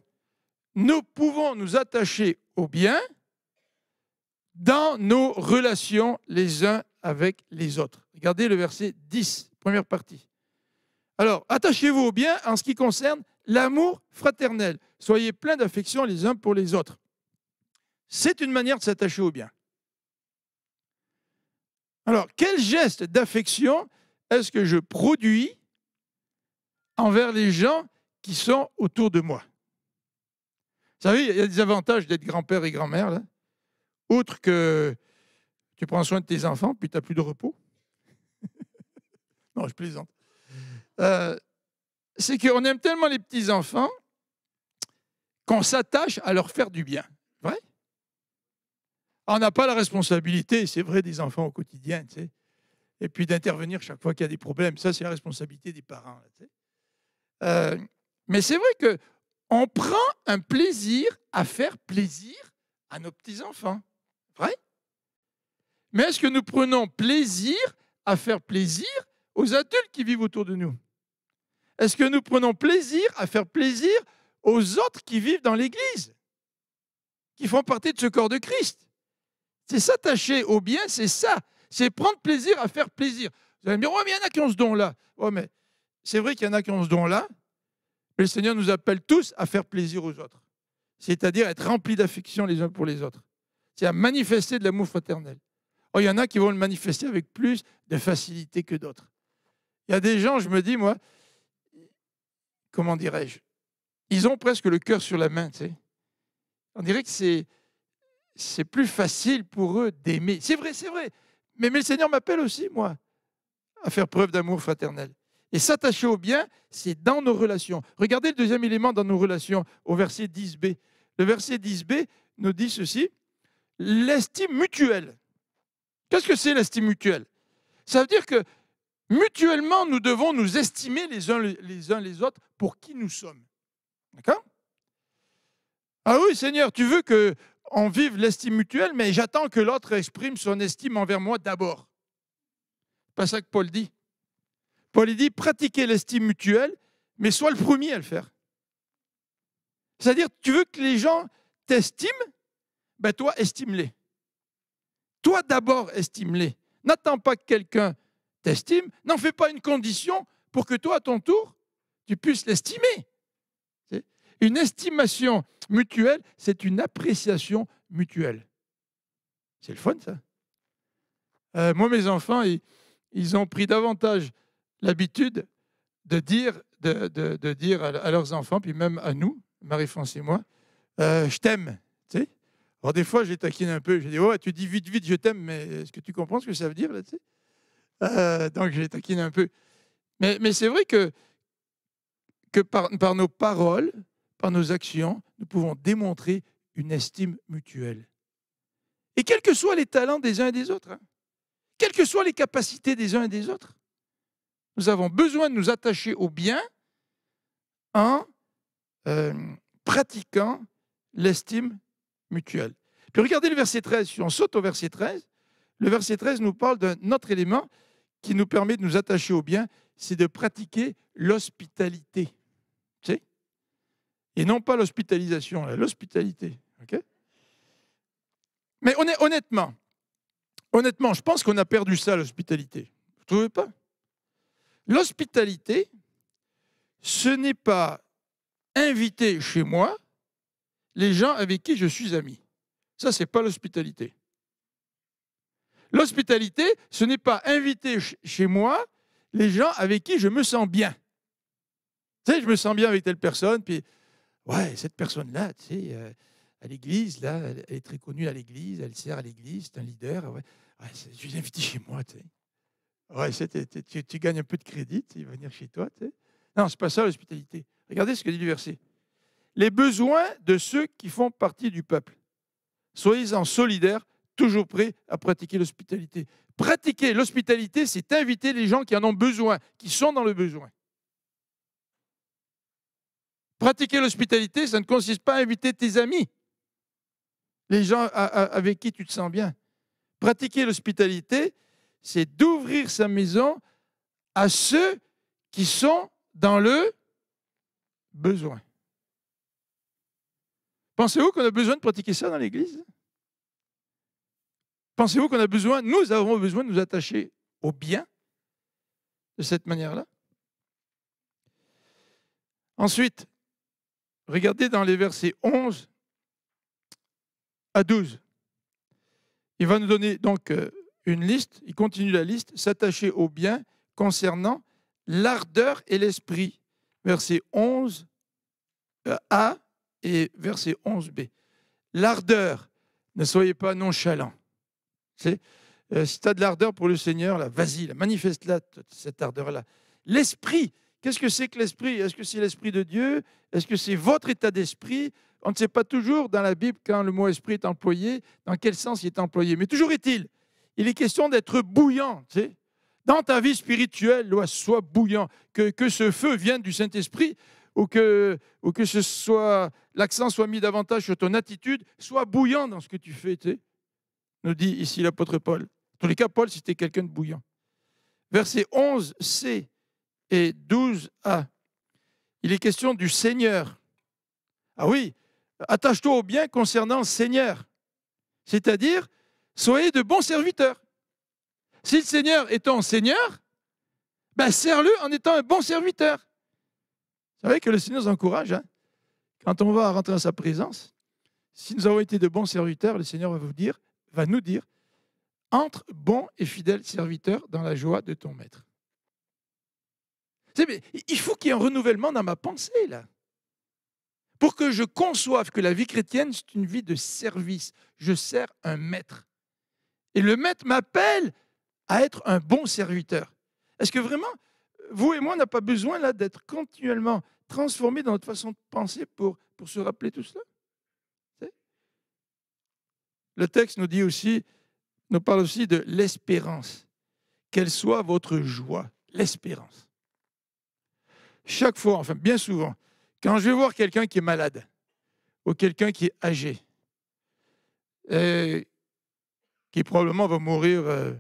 Nous pouvons nous attacher au bien dans nos relations les uns avec les autres. Regardez le verset 10, première partie. Alors, attachez-vous au bien en ce qui concerne l'amour fraternel. Soyez plein d'affection les uns pour les autres c'est une manière de s'attacher au bien. Alors, quel geste d'affection est-ce que je produis envers les gens qui sont autour de moi Vous savez, il y a des avantages d'être grand-père et grand-mère, outre que tu prends soin de tes enfants, puis tu n'as plus de repos. non, je plaisante. Euh, c'est qu'on aime tellement les petits-enfants qu'on s'attache à leur faire du bien. Vrai on n'a pas la responsabilité, c'est vrai, des enfants au quotidien, et puis d'intervenir chaque fois qu'il y a des problèmes. Ça, c'est la responsabilité des parents. Euh, mais c'est vrai que on prend un plaisir à faire plaisir à nos petits-enfants. Vrai Mais est-ce que nous prenons plaisir à faire plaisir aux adultes qui vivent autour de nous Est-ce que nous prenons plaisir à faire plaisir aux autres qui vivent dans l'Église, qui font partie de ce corps de Christ c'est s'attacher au bien, c'est ça. C'est prendre plaisir à faire plaisir. Vous allez me dire, oh, mais il y en a qui ont ce don-là. Oh, mais c'est vrai qu'il y en a qui ont ce don-là, mais le Seigneur nous appelle tous à faire plaisir aux autres. C'est-à-dire être remplis d'affection les uns pour les autres. C'est à manifester de l'amour fraternel. Oh, il y en a qui vont le manifester avec plus de facilité que d'autres. Il y a des gens, je me dis, moi, comment dirais-je Ils ont presque le cœur sur la main, tu sais. On dirait que c'est c'est plus facile pour eux d'aimer. C'est vrai, c'est vrai. Mais, le Seigneur m'appelle aussi, moi, à faire preuve d'amour fraternel. Et s'attacher au bien, c'est dans nos relations. Regardez le deuxième élément dans nos relations, au verset 10b. Le verset 10b nous dit ceci, l'estime mutuelle. Qu'est-ce que c'est l'estime mutuelle Ça veut dire que mutuellement, nous devons nous estimer les uns les, uns les autres pour qui nous sommes. D'accord Ah oui, Seigneur, tu veux que on vive l'estime mutuelle, mais j'attends que l'autre exprime son estime envers moi d'abord. pas ça que Paul dit. Paul dit pratiquer l'estime mutuelle, mais sois le premier à le faire. C'est-à-dire, tu veux que les gens t'estiment Ben toi, estime-les. Toi d'abord, estime-les. N'attends pas que quelqu'un t'estime. N'en fais pas une condition pour que toi, à ton tour, tu puisses l'estimer. Une estimation mutuelle, c'est une appréciation mutuelle. C'est le fun, ça. Euh, moi, mes enfants, ils, ont pris davantage l'habitude de dire, de, dire à, leurs enfants, puis même à nous, Marie-France et moi, euh, je t'aime. Alors, des fois, je les taquine un peu. Je dis, oh, tu dis vite, vite, je t'aime, mais est-ce que tu comprends ce que ça veut dire, là, tu sais euh, Donc, je les taquine un peu. Mais, c'est vrai que, que par, nos paroles, par nos actions, nous pouvons démontrer une estime mutuelle. Et quels que soient les talents des uns et des autres, hein, quelles que soient les capacités des uns et des autres, nous avons besoin de nous attacher au bien en euh, pratiquant l'estime mutuelle. Puis regardez le verset 13, si on saute au verset 13, le verset 13 nous parle d'un autre élément qui nous permet de nous attacher au bien, c'est de pratiquer l'hospitalité. Et non pas l'hospitalisation, l'hospitalité. Mais honnêtement, honnêtement, je pense qu'on a perdu ça, l'hospitalité. Vous ne trouvez pas L'hospitalité, ce n'est pas inviter chez moi les gens avec qui je suis ami. Ça, ce n'est pas l'hospitalité. L'hospitalité, ce n'est pas inviter chez moi les gens avec qui je me sens bien. Tu sais, je me sens bien avec telle personne, puis Ouais, cette personne-là, tu sais, euh, à l'église, là, elle est très connue à l'église, elle sert à l'église, c'est un leader. Ouais, je vais invité chez moi, tu sais. Ouais, tu, gagnes un peu de crédit, il va venir chez toi, tu sais. Non, c'est pas ça l'hospitalité. Regardez ce que dit le verset. Les besoins de ceux qui font partie du peuple. Soyez-en solidaires, toujours prêts à pratiquer l'hospitalité. Pratiquer l'hospitalité, c'est inviter les gens qui en ont besoin, qui sont dans le besoin. Pratiquer l'hospitalité, ça ne consiste pas à inviter tes amis, les gens avec qui tu te sens bien. Pratiquer l'hospitalité, c'est d'ouvrir sa maison à ceux qui sont dans le besoin. Pensez-vous qu'on a besoin de pratiquer ça dans l'Église Pensez-vous qu'on a besoin, nous avons besoin de nous attacher au bien de cette manière-là Ensuite, regardez dans les versets 11 à 12. Il va nous donner donc euh, une liste, il continue la liste, s'attacher au bien concernant l'ardeur et l'esprit. Verset 11 euh, A et verset 11B. L'ardeur, ne soyez pas nonchalant. Euh, si tu as de l'ardeur pour le Seigneur, vas-y, manifeste-la, cette ardeur-là. L'esprit, Qu'est-ce que c'est que l'esprit Est-ce que c'est l'esprit de Dieu Est-ce que c'est votre état d'esprit On ne sait pas toujours dans la Bible quand le mot esprit est employé, dans quel sens il est employé. Mais toujours est-il, il est question d'être bouillant. dans ta vie spirituelle, sois bouillant. Que, ce feu vienne du Saint-Esprit ou que, ou que ce soit l'accent soit mis davantage sur ton attitude. Sois bouillant dans ce que tu fais, tu nous dit ici l'apôtre Paul. En tous les cas, Paul, c'était quelqu'un de bouillant. Verset 11, c'est et 12a. Il est question du Seigneur. Ah oui, attache-toi au bien concernant Seigneur. C'est-à-dire, soyez de bons serviteurs. Si le Seigneur est ton Seigneur, ben sers-le en étant un bon serviteur. Vous savez que le Seigneur nous encourage. Hein. Quand on va rentrer à sa présence, si nous avons été de bons serviteurs, le Seigneur va, vous dire, va nous dire, entre bon et fidèle serviteur dans la joie de ton maître il faut qu'il y ait un renouvellement dans ma pensée, là. Pour que je conçoive que la vie chrétienne, c'est une vie de service. Je sers un maître. Et le maître m'appelle à être un bon serviteur. Est-ce que vraiment, vous et moi, on n'a pas besoin là d'être continuellement transformés dans notre façon de penser pour, pour se rappeler tout cela Le texte nous dit aussi, nous parle aussi de l'espérance. Quelle soit votre joie, l'espérance chaque fois, enfin bien souvent, quand je vais voir quelqu'un qui est malade ou quelqu'un qui est âgé, et euh, qui probablement va mourir euh,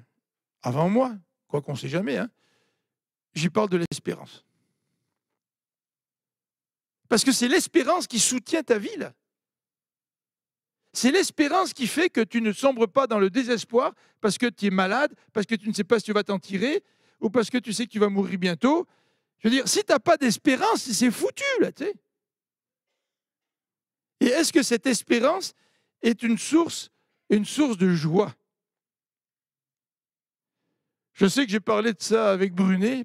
avant moi, quoi qu'on ne sait jamais, hein, j'y parle de l'espérance. Parce que c'est l'espérance qui soutient ta vie, C'est l'espérance qui fait que tu ne sombres pas dans le désespoir parce que tu es malade, parce que tu ne sais pas si tu vas t'en tirer, ou parce que tu sais que tu vas mourir bientôt, je veux dire, si tu n'as pas d'espérance, c'est foutu, là, tu sais. Et est-ce que cette espérance est une source, une source de joie Je sais que j'ai parlé de ça avec Brunet.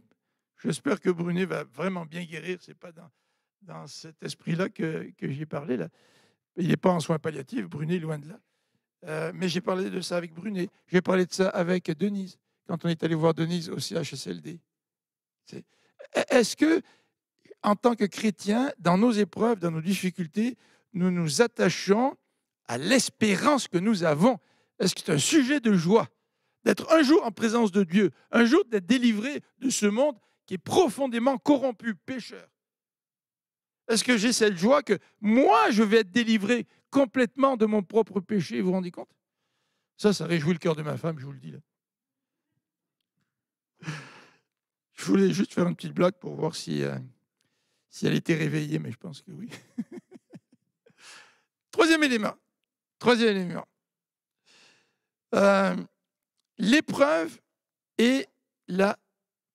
J'espère que Brunet va vraiment bien guérir. Ce n'est pas dans, cet esprit-là que, j'ai parlé. Là. Il n'est pas en soins palliatifs, Brunet, loin de là. Euh, mais j'ai parlé de ça avec Brunet. J'ai parlé de ça avec Denise, quand on est allé voir Denise au CHSLD. E, est-ce que, en tant que chrétien, dans nos épreuves, dans nos difficultés, nous nous attachons à l'espérance que nous avons Est-ce que c'est un sujet de joie d'être un jour en présence de Dieu, un jour d'être délivré de ce monde qui est profondément corrompu, pécheur Est-ce que j'ai cette joie que moi, je vais être délivré complètement de mon propre péché Vous vous rendez compte Ça, ça réjouit le cœur de ma femme, je vous le dis là. Je voulais juste faire une petite blague pour voir si, euh, si elle était réveillée, mais je pense que oui. Troisième élément. Troisième élément. Euh, l'épreuve et la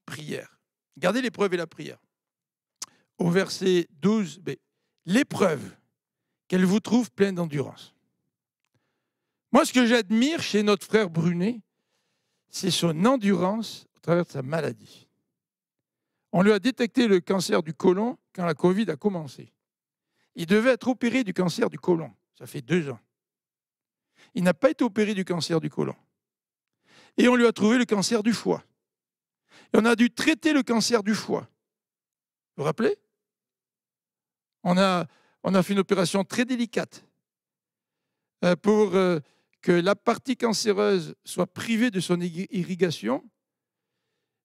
prière. Gardez l'épreuve et la prière. Au verset 12b. Ben, l'épreuve qu'elle vous trouve pleine d'endurance. Moi, ce que j'admire chez notre frère Brunet, c'est son endurance au travers de sa maladie. On lui a détecté le cancer du côlon quand la Covid a commencé. Il devait être opéré du cancer du côlon. Ça fait deux ans. Il n'a pas été opéré du cancer du côlon. Et on lui a trouvé le cancer du foie. Et on a dû traiter le cancer du foie. Vous vous rappelez on a, on a, fait une opération très délicate euh, pour euh, que la partie cancéreuse soit privée de son irrigation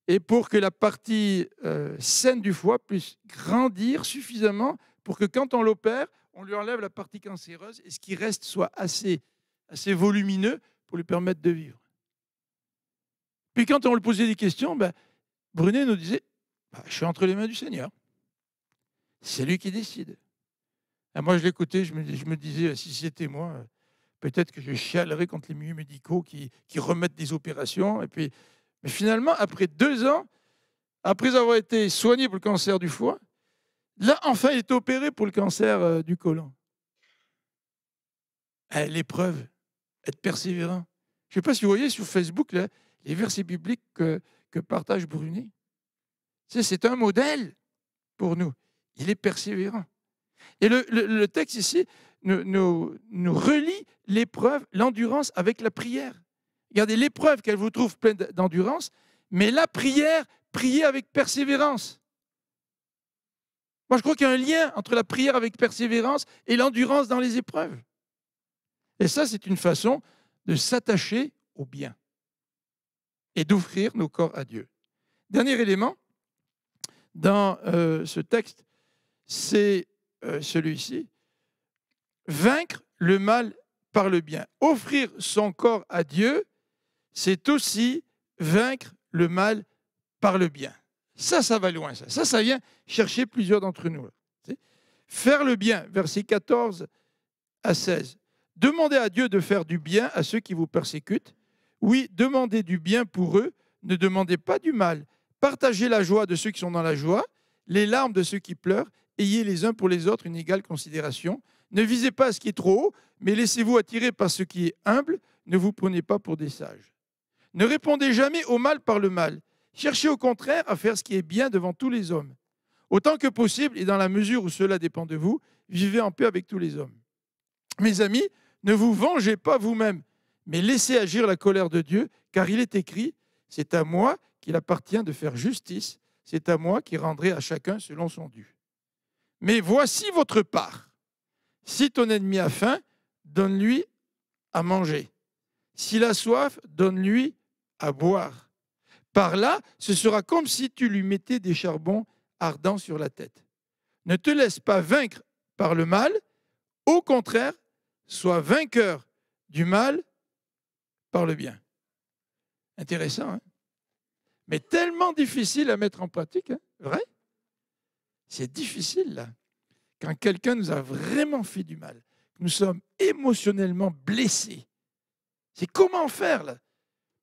et pour que la partie euh, saine du foie puisse grandir suffisamment pour que quand on l'opère, on lui enlève la partie cancéreuse et ce qui reste soit assez, assez volumineux pour lui permettre de vivre. Puis quand on lui posait des questions, ben, Brunet nous disait bah, Je suis entre les mains du Seigneur. C'est lui qui décide. Et moi, je l'écoutais, je me, disais Si c'était moi, peut-être que je chialerais contre les milieux médicaux qui, qui remettent des opérations et puis mais finalement, après deux ans, après avoir été soigné pour le cancer du foie, là, enfin, il est opéré pour le cancer euh, du côlon. Eh, l'épreuve, être persévérant. Je ne sais pas si vous voyez sur Facebook les versets bibliques que, partage Brunet. C'est un modèle pour nous. Il est persévérant. Et le, texte ici nous relie l'épreuve, l'endurance avec la prière. Regardez l'épreuve qu'elle vous trouve pleine d'endurance, mais la prière, prier avec persévérance. Moi, je crois qu'il y a un lien entre la prière avec persévérance et l'endurance dans les épreuves. Et ça, c'est une façon de s'attacher au bien et d'offrir nos corps à Dieu. Dernier élément dans euh, ce texte, c'est euh, celui-ci. Vaincre le mal par le bien. Offrir son corps à Dieu, c'est aussi vaincre le mal par le bien. Ça, ça va loin, ça. Ça, vient chercher plusieurs d'entre nous. Faire le bien, versets 14 à 16. Demandez à Dieu de faire du bien à ceux qui vous persécutent. Oui, demandez du bien pour eux, ne demandez pas du mal. Partagez la joie de ceux qui sont dans la joie, les larmes de ceux qui pleurent, ayez les uns pour les autres une égale considération. Ne visez pas ce qui est trop haut, mais laissez-vous attirer par ce qui est humble, ne vous prenez pas pour des sages. Ne répondez jamais au mal par le mal. Cherchez au contraire à faire ce qui est bien devant tous les hommes. Autant que possible, et dans la mesure où cela dépend de vous, vivez en paix avec tous les hommes. Mes amis, ne vous vengez pas vous-même, mais laissez agir la colère de Dieu, car il est écrit, c'est à moi qu'il appartient de faire justice, c'est à moi qui rendrai à chacun selon son dû. Mais voici votre part. Si ton ennemi a faim, donne-lui à manger. S'il a soif, donne-lui à boire. Par là, ce sera comme si tu lui mettais des charbons ardents sur la tête. Ne te laisse pas vaincre par le mal, au contraire, sois vainqueur du mal par le bien. Intéressant, hein mais tellement difficile à mettre en pratique, hein vrai C'est difficile, là. Quand quelqu'un nous a vraiment fait du mal, nous sommes émotionnellement blessés, c'est comment faire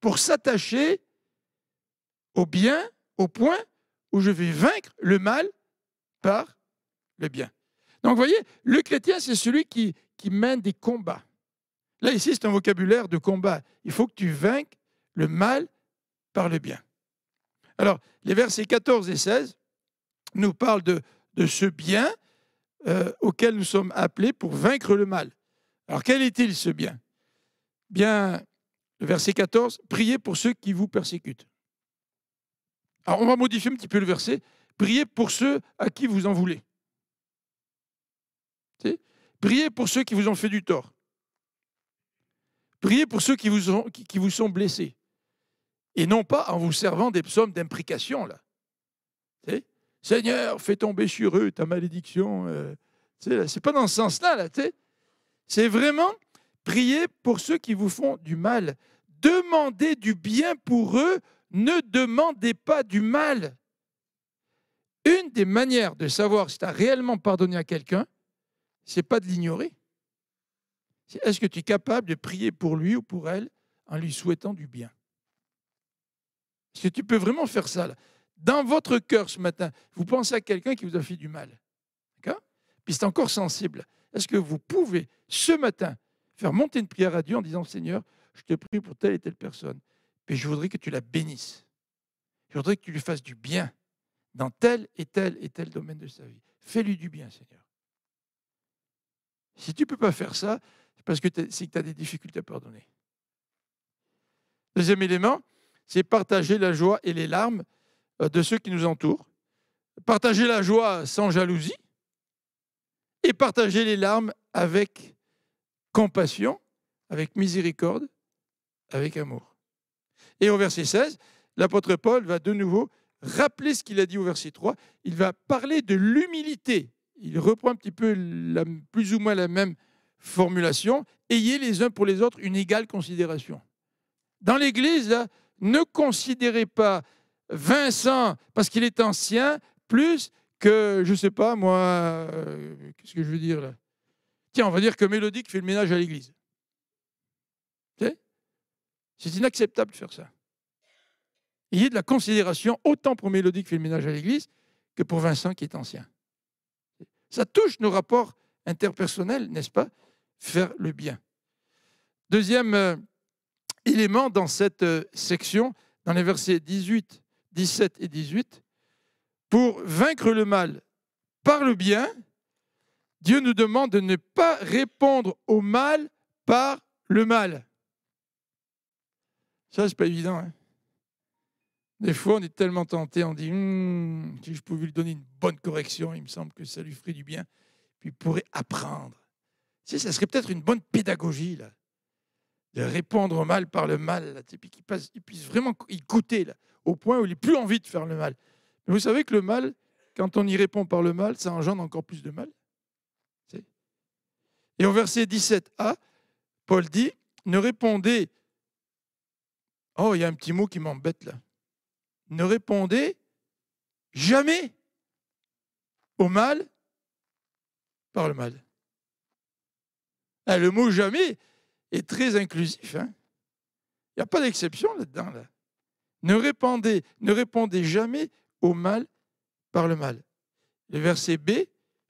pour s'attacher au bien au point où je vais vaincre le mal par le bien. Donc vous voyez, le chrétien, c'est celui qui, qui mène des combats. Là, ici, c'est un vocabulaire de combat. Il faut que tu vainques le mal par le bien. Alors, les versets 14 et 16 nous parlent de, ce bien euh, auquel nous sommes appelés pour vaincre le mal. Alors, quel est-il ce bien bien, le verset 14, priez pour ceux qui vous persécutent. Alors on va modifier un petit peu le verset, priez pour ceux à qui vous en voulez. Priez pour ceux qui vous ont fait du tort. Priez pour ceux qui vous, sont blessés. Et non pas en vous servant des psaumes d'imprécation. là. Seigneur, fais tomber sur eux ta malédiction. Euh, c'est pas dans ce sens-là. Là, là c'est vraiment Priez pour ceux qui vous font du mal. Demandez du bien pour eux. Ne demandez pas du mal. Une des manières de savoir si tu as réellement pardonné à quelqu'un, c'est pas de l'ignorer. Est-ce que tu es capable de prier pour lui ou pour elle en lui souhaitant du bien Est-ce que tu peux vraiment faire ça Dans votre cœur ce matin, vous pensez à quelqu'un qui vous a fait du mal. Puis c'est encore sensible. Est-ce que vous pouvez ce matin faire monter une prière à Dieu en disant Seigneur, je te prie pour telle et telle personne. mais je voudrais que tu la bénisses. Je voudrais que tu lui fasses du bien dans tel et tel et tel domaine de sa vie. Fais-lui du bien, Seigneur. Si tu ne peux pas faire ça, c'est parce que tu as des difficultés à pardonner. Deuxième élément, c'est partager la joie et les larmes euh, de ceux qui nous entourent. Partager la joie sans jalousie et partager les larmes avec compassion, avec miséricorde, avec amour. Et au verset 16, l'apôtre Paul va de nouveau rappeler ce qu'il a dit au verset 3. Il va parler de l'humilité. Il reprend un petit peu plus ou moins la même formulation. Ayez les uns pour les autres une égale considération. Dans l'Église, ne considérez pas Vincent parce qu'il est ancien plus que, je ne sais pas, moi, euh, qu'est-ce que je veux dire là Tiens, on va dire que Mélodique fait le ménage à l'église. C'est inacceptable de faire ça. Il y a de la considération autant pour Mélodie qui fait le ménage à l'église que pour Vincent qui est ancien. Ça touche nos rapports interpersonnels, n'est-ce pas Faire le bien. Deuxième euh, élément dans cette euh, section, dans les versets 18, 17 et 18, pour vaincre le mal par le bien, Dieu nous demande de ne pas répondre au mal par le mal. Ça, c'est pas évident. Hein. des fois, on est tellement tenté, on dit hum, si je pouvais lui donner une bonne correction, il me semble que ça lui ferait du bien, puis il pourrait apprendre. Si, ça serait peut-être une bonne pédagogie, là, de répondre au mal par le mal, là, puis qu'il puisse vraiment y goûter, là, au point où il n'a plus envie de faire le mal. Mais vous savez que le mal, quand on y répond par le mal, ça engendre encore plus de mal. Et au verset 17a, Paul dit, ne répondez, oh il y a un petit mot qui m'embête là, ne répondez jamais au mal par le mal. Ah, le mot jamais est très inclusif. Hein. il n'y a pas d'exception là-dedans. Là. Ne, répondez, ne répondez jamais au mal par le mal. Le verset B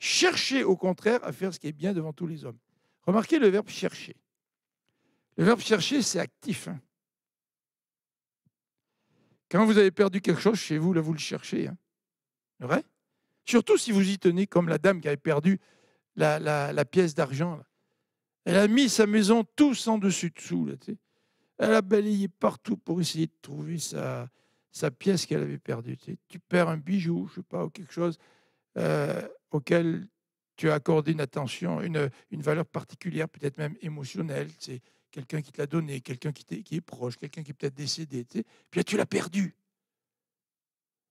Cherchez au contraire à faire ce qui est bien devant tous les hommes. Remarquez le verbe chercher. Le verbe chercher, c'est actif. Hein. Quand vous avez perdu quelque chose chez vous, là, vous le cherchez. Hein. Vrai Surtout si vous y tenez comme la dame qui avait perdu la, pièce d'argent. Elle a mis sa maison tous en dessus-dessous. Là, Elle a balayé partout pour essayer de trouver sa, sa pièce qu'elle avait perdue. Tu, tu perds un bijou, je sais pas, ou quelque chose. Euh, auquel tu as accordé une attention, une, valeur particulière, peut-être même émotionnelle. C'est quelqu'un qui te l'a donné, quelqu'un qui, est, qui est proche, quelqu'un qui est peut-être décédé. Tu Puis tu l'as perdu.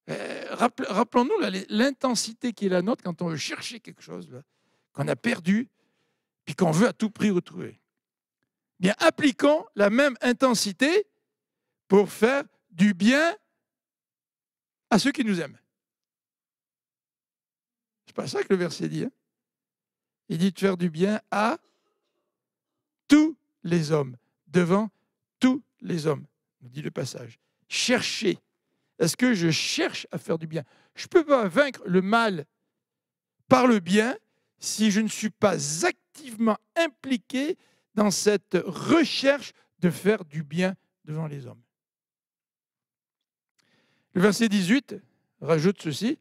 Eh, rappelons-nous l'intensité qui est la nôtre quand on veut chercher quelque chose, qu'on a perdu, puis qu'on veut à tout prix retrouver. Bien, appliquons la même intensité pour faire du bien à ceux qui nous aiment. C'est pas ça que le verset dit. Hein. il dit de faire du bien à tous les hommes, devant tous les hommes, nous dit le passage. Chercher. Est-ce que je cherche à faire du bien Je ne peux pas vaincre le mal par le bien si je ne suis pas activement impliqué dans cette recherche de faire du bien devant les hommes. Le verset 18 rajoute ceci.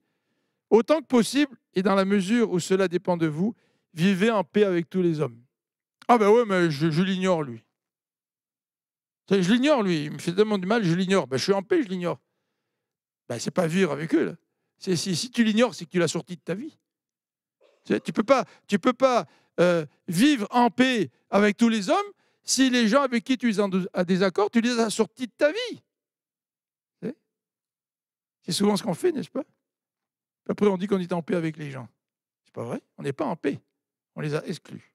Autant que possible, et dans la mesure où cela dépend de vous, vivez en paix avec tous les hommes. Ah ben ouais, mais je, l'ignore, lui. Je l'ignore, lui. Il me fait tellement du mal, je l'ignore. Ben, je suis en paix, je l'ignore. Ce ben, c'est pas vivre avec eux, là. Si, tu l'ignores, c'est que tu l'as sorti de ta vie. Tu ne peux pas, tu peux pas euh, vivre en paix avec tous les hommes si les gens avec qui tu es en désaccord, tu les as sortis de ta vie. C'est souvent ce qu'on fait, n'est-ce pas après, on dit qu'on est en paix avec les gens. C'est pas vrai. On n'est pas en paix. On les a exclus.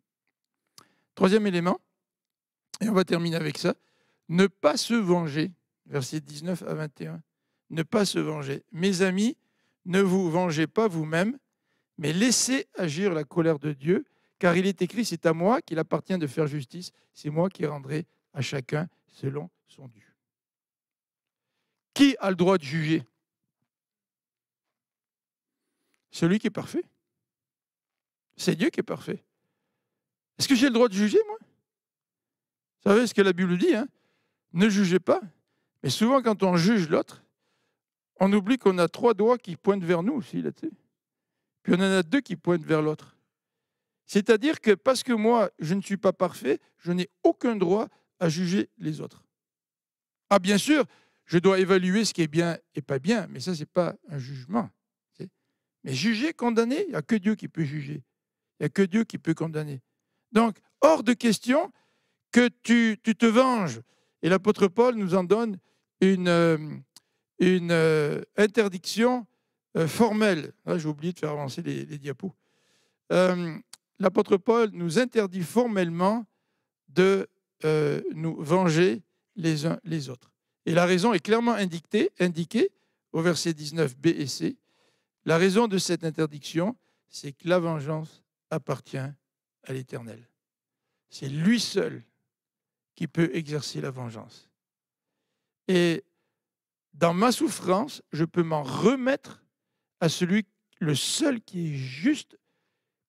Troisième élément, et on va terminer avec ça, ne pas se venger. Versets 19 à 21. Ne pas se venger. Mes amis, ne vous vengez pas vous-même, mais laissez agir la colère de Dieu, car il est écrit, c'est à moi qu'il appartient de faire justice, c'est moi qui rendrai à chacun selon son dû. Qui a le droit de juger celui qui est parfait. C'est Dieu qui est parfait. Est-ce que j'ai le droit de juger, moi Vous savez ce que la Bible dit, hein Ne jugez pas. Mais souvent, quand on juge l'autre, on oublie qu'on a trois doigts qui pointent vers nous aussi, là-dessus. Puis on en a deux qui pointent vers l'autre. C'est-à-dire que parce que moi, je ne suis pas parfait, je n'ai aucun droit à juger les autres. Ah, bien sûr, je dois évaluer ce qui est bien et pas bien, mais ça, ce n'est pas un jugement. Mais juger, condamner, il n'y a que Dieu qui peut juger. Il n'y a que Dieu qui peut condamner. Donc, hors de question que tu, te venges. Et l'apôtre Paul nous en donne une, euh, euh, interdiction euh, formelle. Ah, j'ai oublié de faire avancer les, diapos. l'apôtre Paul nous interdit formellement de nous venger les uns les autres. Et la raison est clairement indiquée au verset 19b et c. La raison de cette interdiction, c'est que la vengeance appartient à l'Éternel. C'est lui seul qui peut exercer la vengeance. Et dans ma souffrance, je peux m'en remettre à celui, le seul qui est juste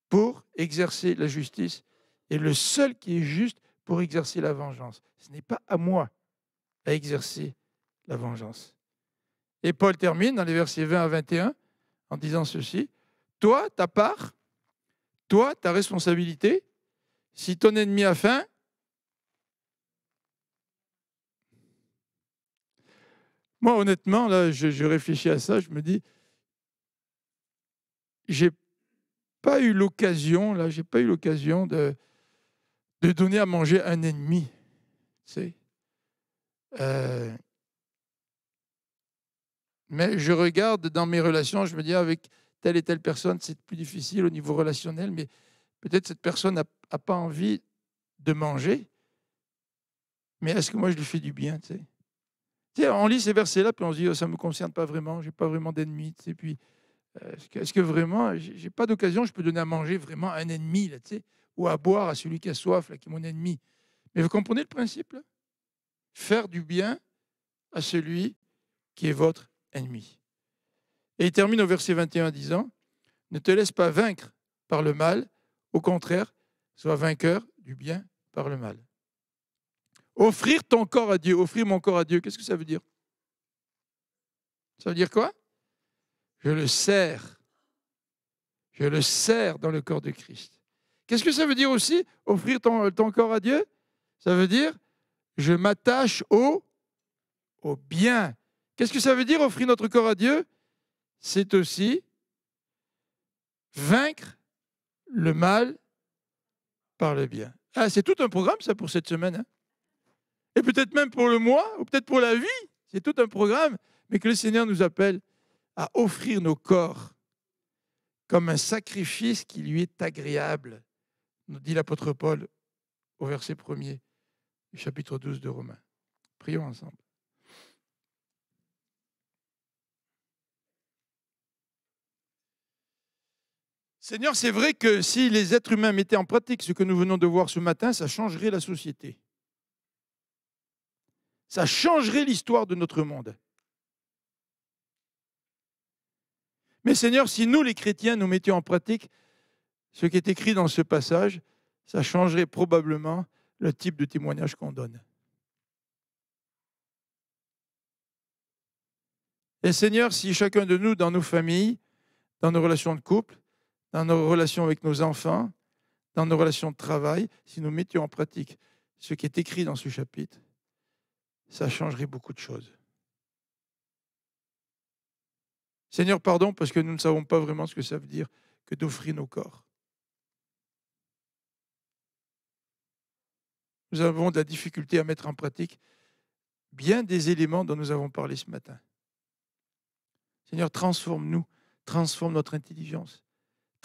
pour exercer la justice et le seul qui est juste pour exercer la vengeance. Ce n'est pas à moi à exercer la vengeance. Et Paul termine dans les versets 20 à 21 en disant ceci, toi, ta part, toi, ta responsabilité, si ton ennemi a faim, moi honnêtement, là, je, réfléchis à ça, je me dis, j'ai pas eu l'occasion, là, j'ai pas eu l'occasion de, de donner à manger un ennemi. c'est. Euh, mais je regarde dans mes relations, je me dis ah, avec telle et telle personne, c'est plus difficile au niveau relationnel, mais peut-être cette personne n'a pas envie de manger, mais est-ce que moi je lui fais du bien tu sais? On lit ces versets-là, puis on se dit, oh, ça ne me concerne pas vraiment, je n'ai pas vraiment d'ennemis. Tu puis, euh, est-ce que, vraiment, je n'ai pas d'occasion, je peux donner à manger vraiment à un ennemi, là, ou à boire à celui qui a soif, là, qui est mon ennemi. Mais vous comprenez le principe Faire du bien à celui qui est votre ennemi. Et il termine au verset 21 en disant, Ne te laisse pas vaincre par le mal, au contraire, sois vainqueur du bien par le mal. Offrir ton corps à Dieu, offrir mon corps à Dieu, qu'est-ce que ça veut dire Ça veut dire quoi Je le sers. Je le sers dans le corps de Christ. Qu'est-ce que ça veut dire aussi, offrir ton, ton corps à Dieu Ça veut dire, je m'attache au, au bien Qu'est-ce que ça veut dire offrir notre corps à Dieu C'est aussi vaincre le mal par le bien. Ah, c'est tout un programme, ça, pour cette semaine. Hein. Et peut-être même pour le mois, ou peut-être pour la vie. C'est tout un programme, mais que le Seigneur nous appelle à offrir nos corps comme un sacrifice qui lui est agréable, nous dit l'apôtre Paul au verset 1er du chapitre 12 de Romains. Prions ensemble. Seigneur, c'est vrai que si les êtres humains mettaient en pratique ce que nous venons de voir ce matin, ça changerait la société. Ça changerait l'histoire de notre monde. Mais Seigneur, si nous, les chrétiens, nous mettions en pratique ce qui est écrit dans ce passage, ça changerait probablement le type de témoignage qu'on donne. Et Seigneur, si chacun de nous, dans nos familles, dans nos relations de couple, dans nos relations avec nos enfants, dans nos relations de travail, si nous mettions en pratique ce qui est écrit dans ce chapitre, ça changerait beaucoup de choses. Seigneur, pardon, parce que nous ne savons pas vraiment ce que ça veut dire que d'offrir nos corps. Nous avons de la difficulté à mettre en pratique bien des éléments dont nous avons parlé ce matin. Seigneur, transforme-nous, transforme notre intelligence,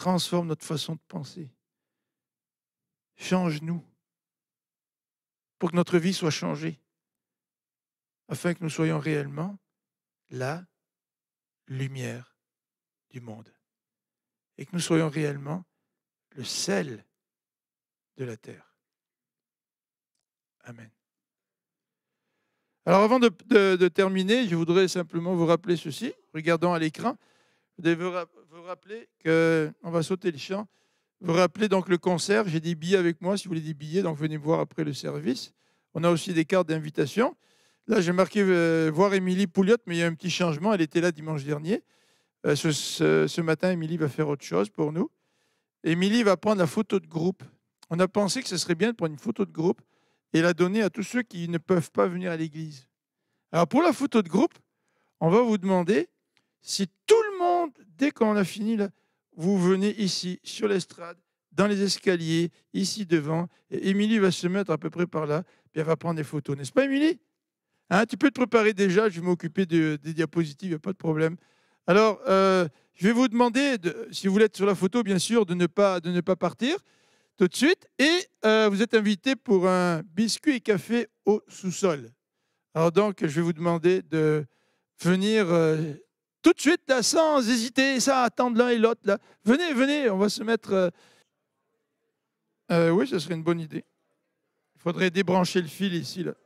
transforme notre façon de penser. Change-nous pour que notre vie soit changée, afin que nous soyons réellement la lumière du monde et que nous soyons réellement le sel de la terre. Amen. Alors avant de, terminer, je voudrais simplement vous rappeler ceci, regardant à l'écran, vous vous rappeler que, on va sauter le champ, vous rappelez donc le concert, j'ai des billets avec moi, si vous voulez des billets, donc venez me voir après le service. On a aussi des cartes d'invitation. Là, j'ai marqué euh, voir Émilie Pouliot, mais il y a un petit changement, elle était là dimanche dernier. Euh, ce, ce, matin, Émilie va faire autre chose pour nous. Émilie va prendre la photo de groupe. On a pensé que ce serait bien de prendre une photo de groupe et la donner à tous ceux qui ne peuvent pas venir à l'église. Alors pour la photo de groupe, on va vous demander si tout dès qu'on a fini, là, vous venez ici, sur l'estrade, dans les escaliers, ici devant. Et Émilie va se mettre à peu près par là, puis elle va prendre des photos. N'est-ce pas, Émilie hein, Tu peux te préparer déjà, je vais m'occuper des diapositives, il n'y a pas de problème. Alors, euh, je vais vous demander, si vous voulez être sur la photo, bien sûr, de ne pas, de ne pas partir tout de suite. Et euh, vous êtes invité pour un biscuit et café au sous-sol. Alors donc, je vais vous demander de venir euh, tout de suite, là, sans hésiter, ça, attendre l'un et l'autre. Là. Venez, venez, on va se mettre. Euh, euh, oui, ce serait une bonne idée. Il faudrait débrancher le fil ici. Là.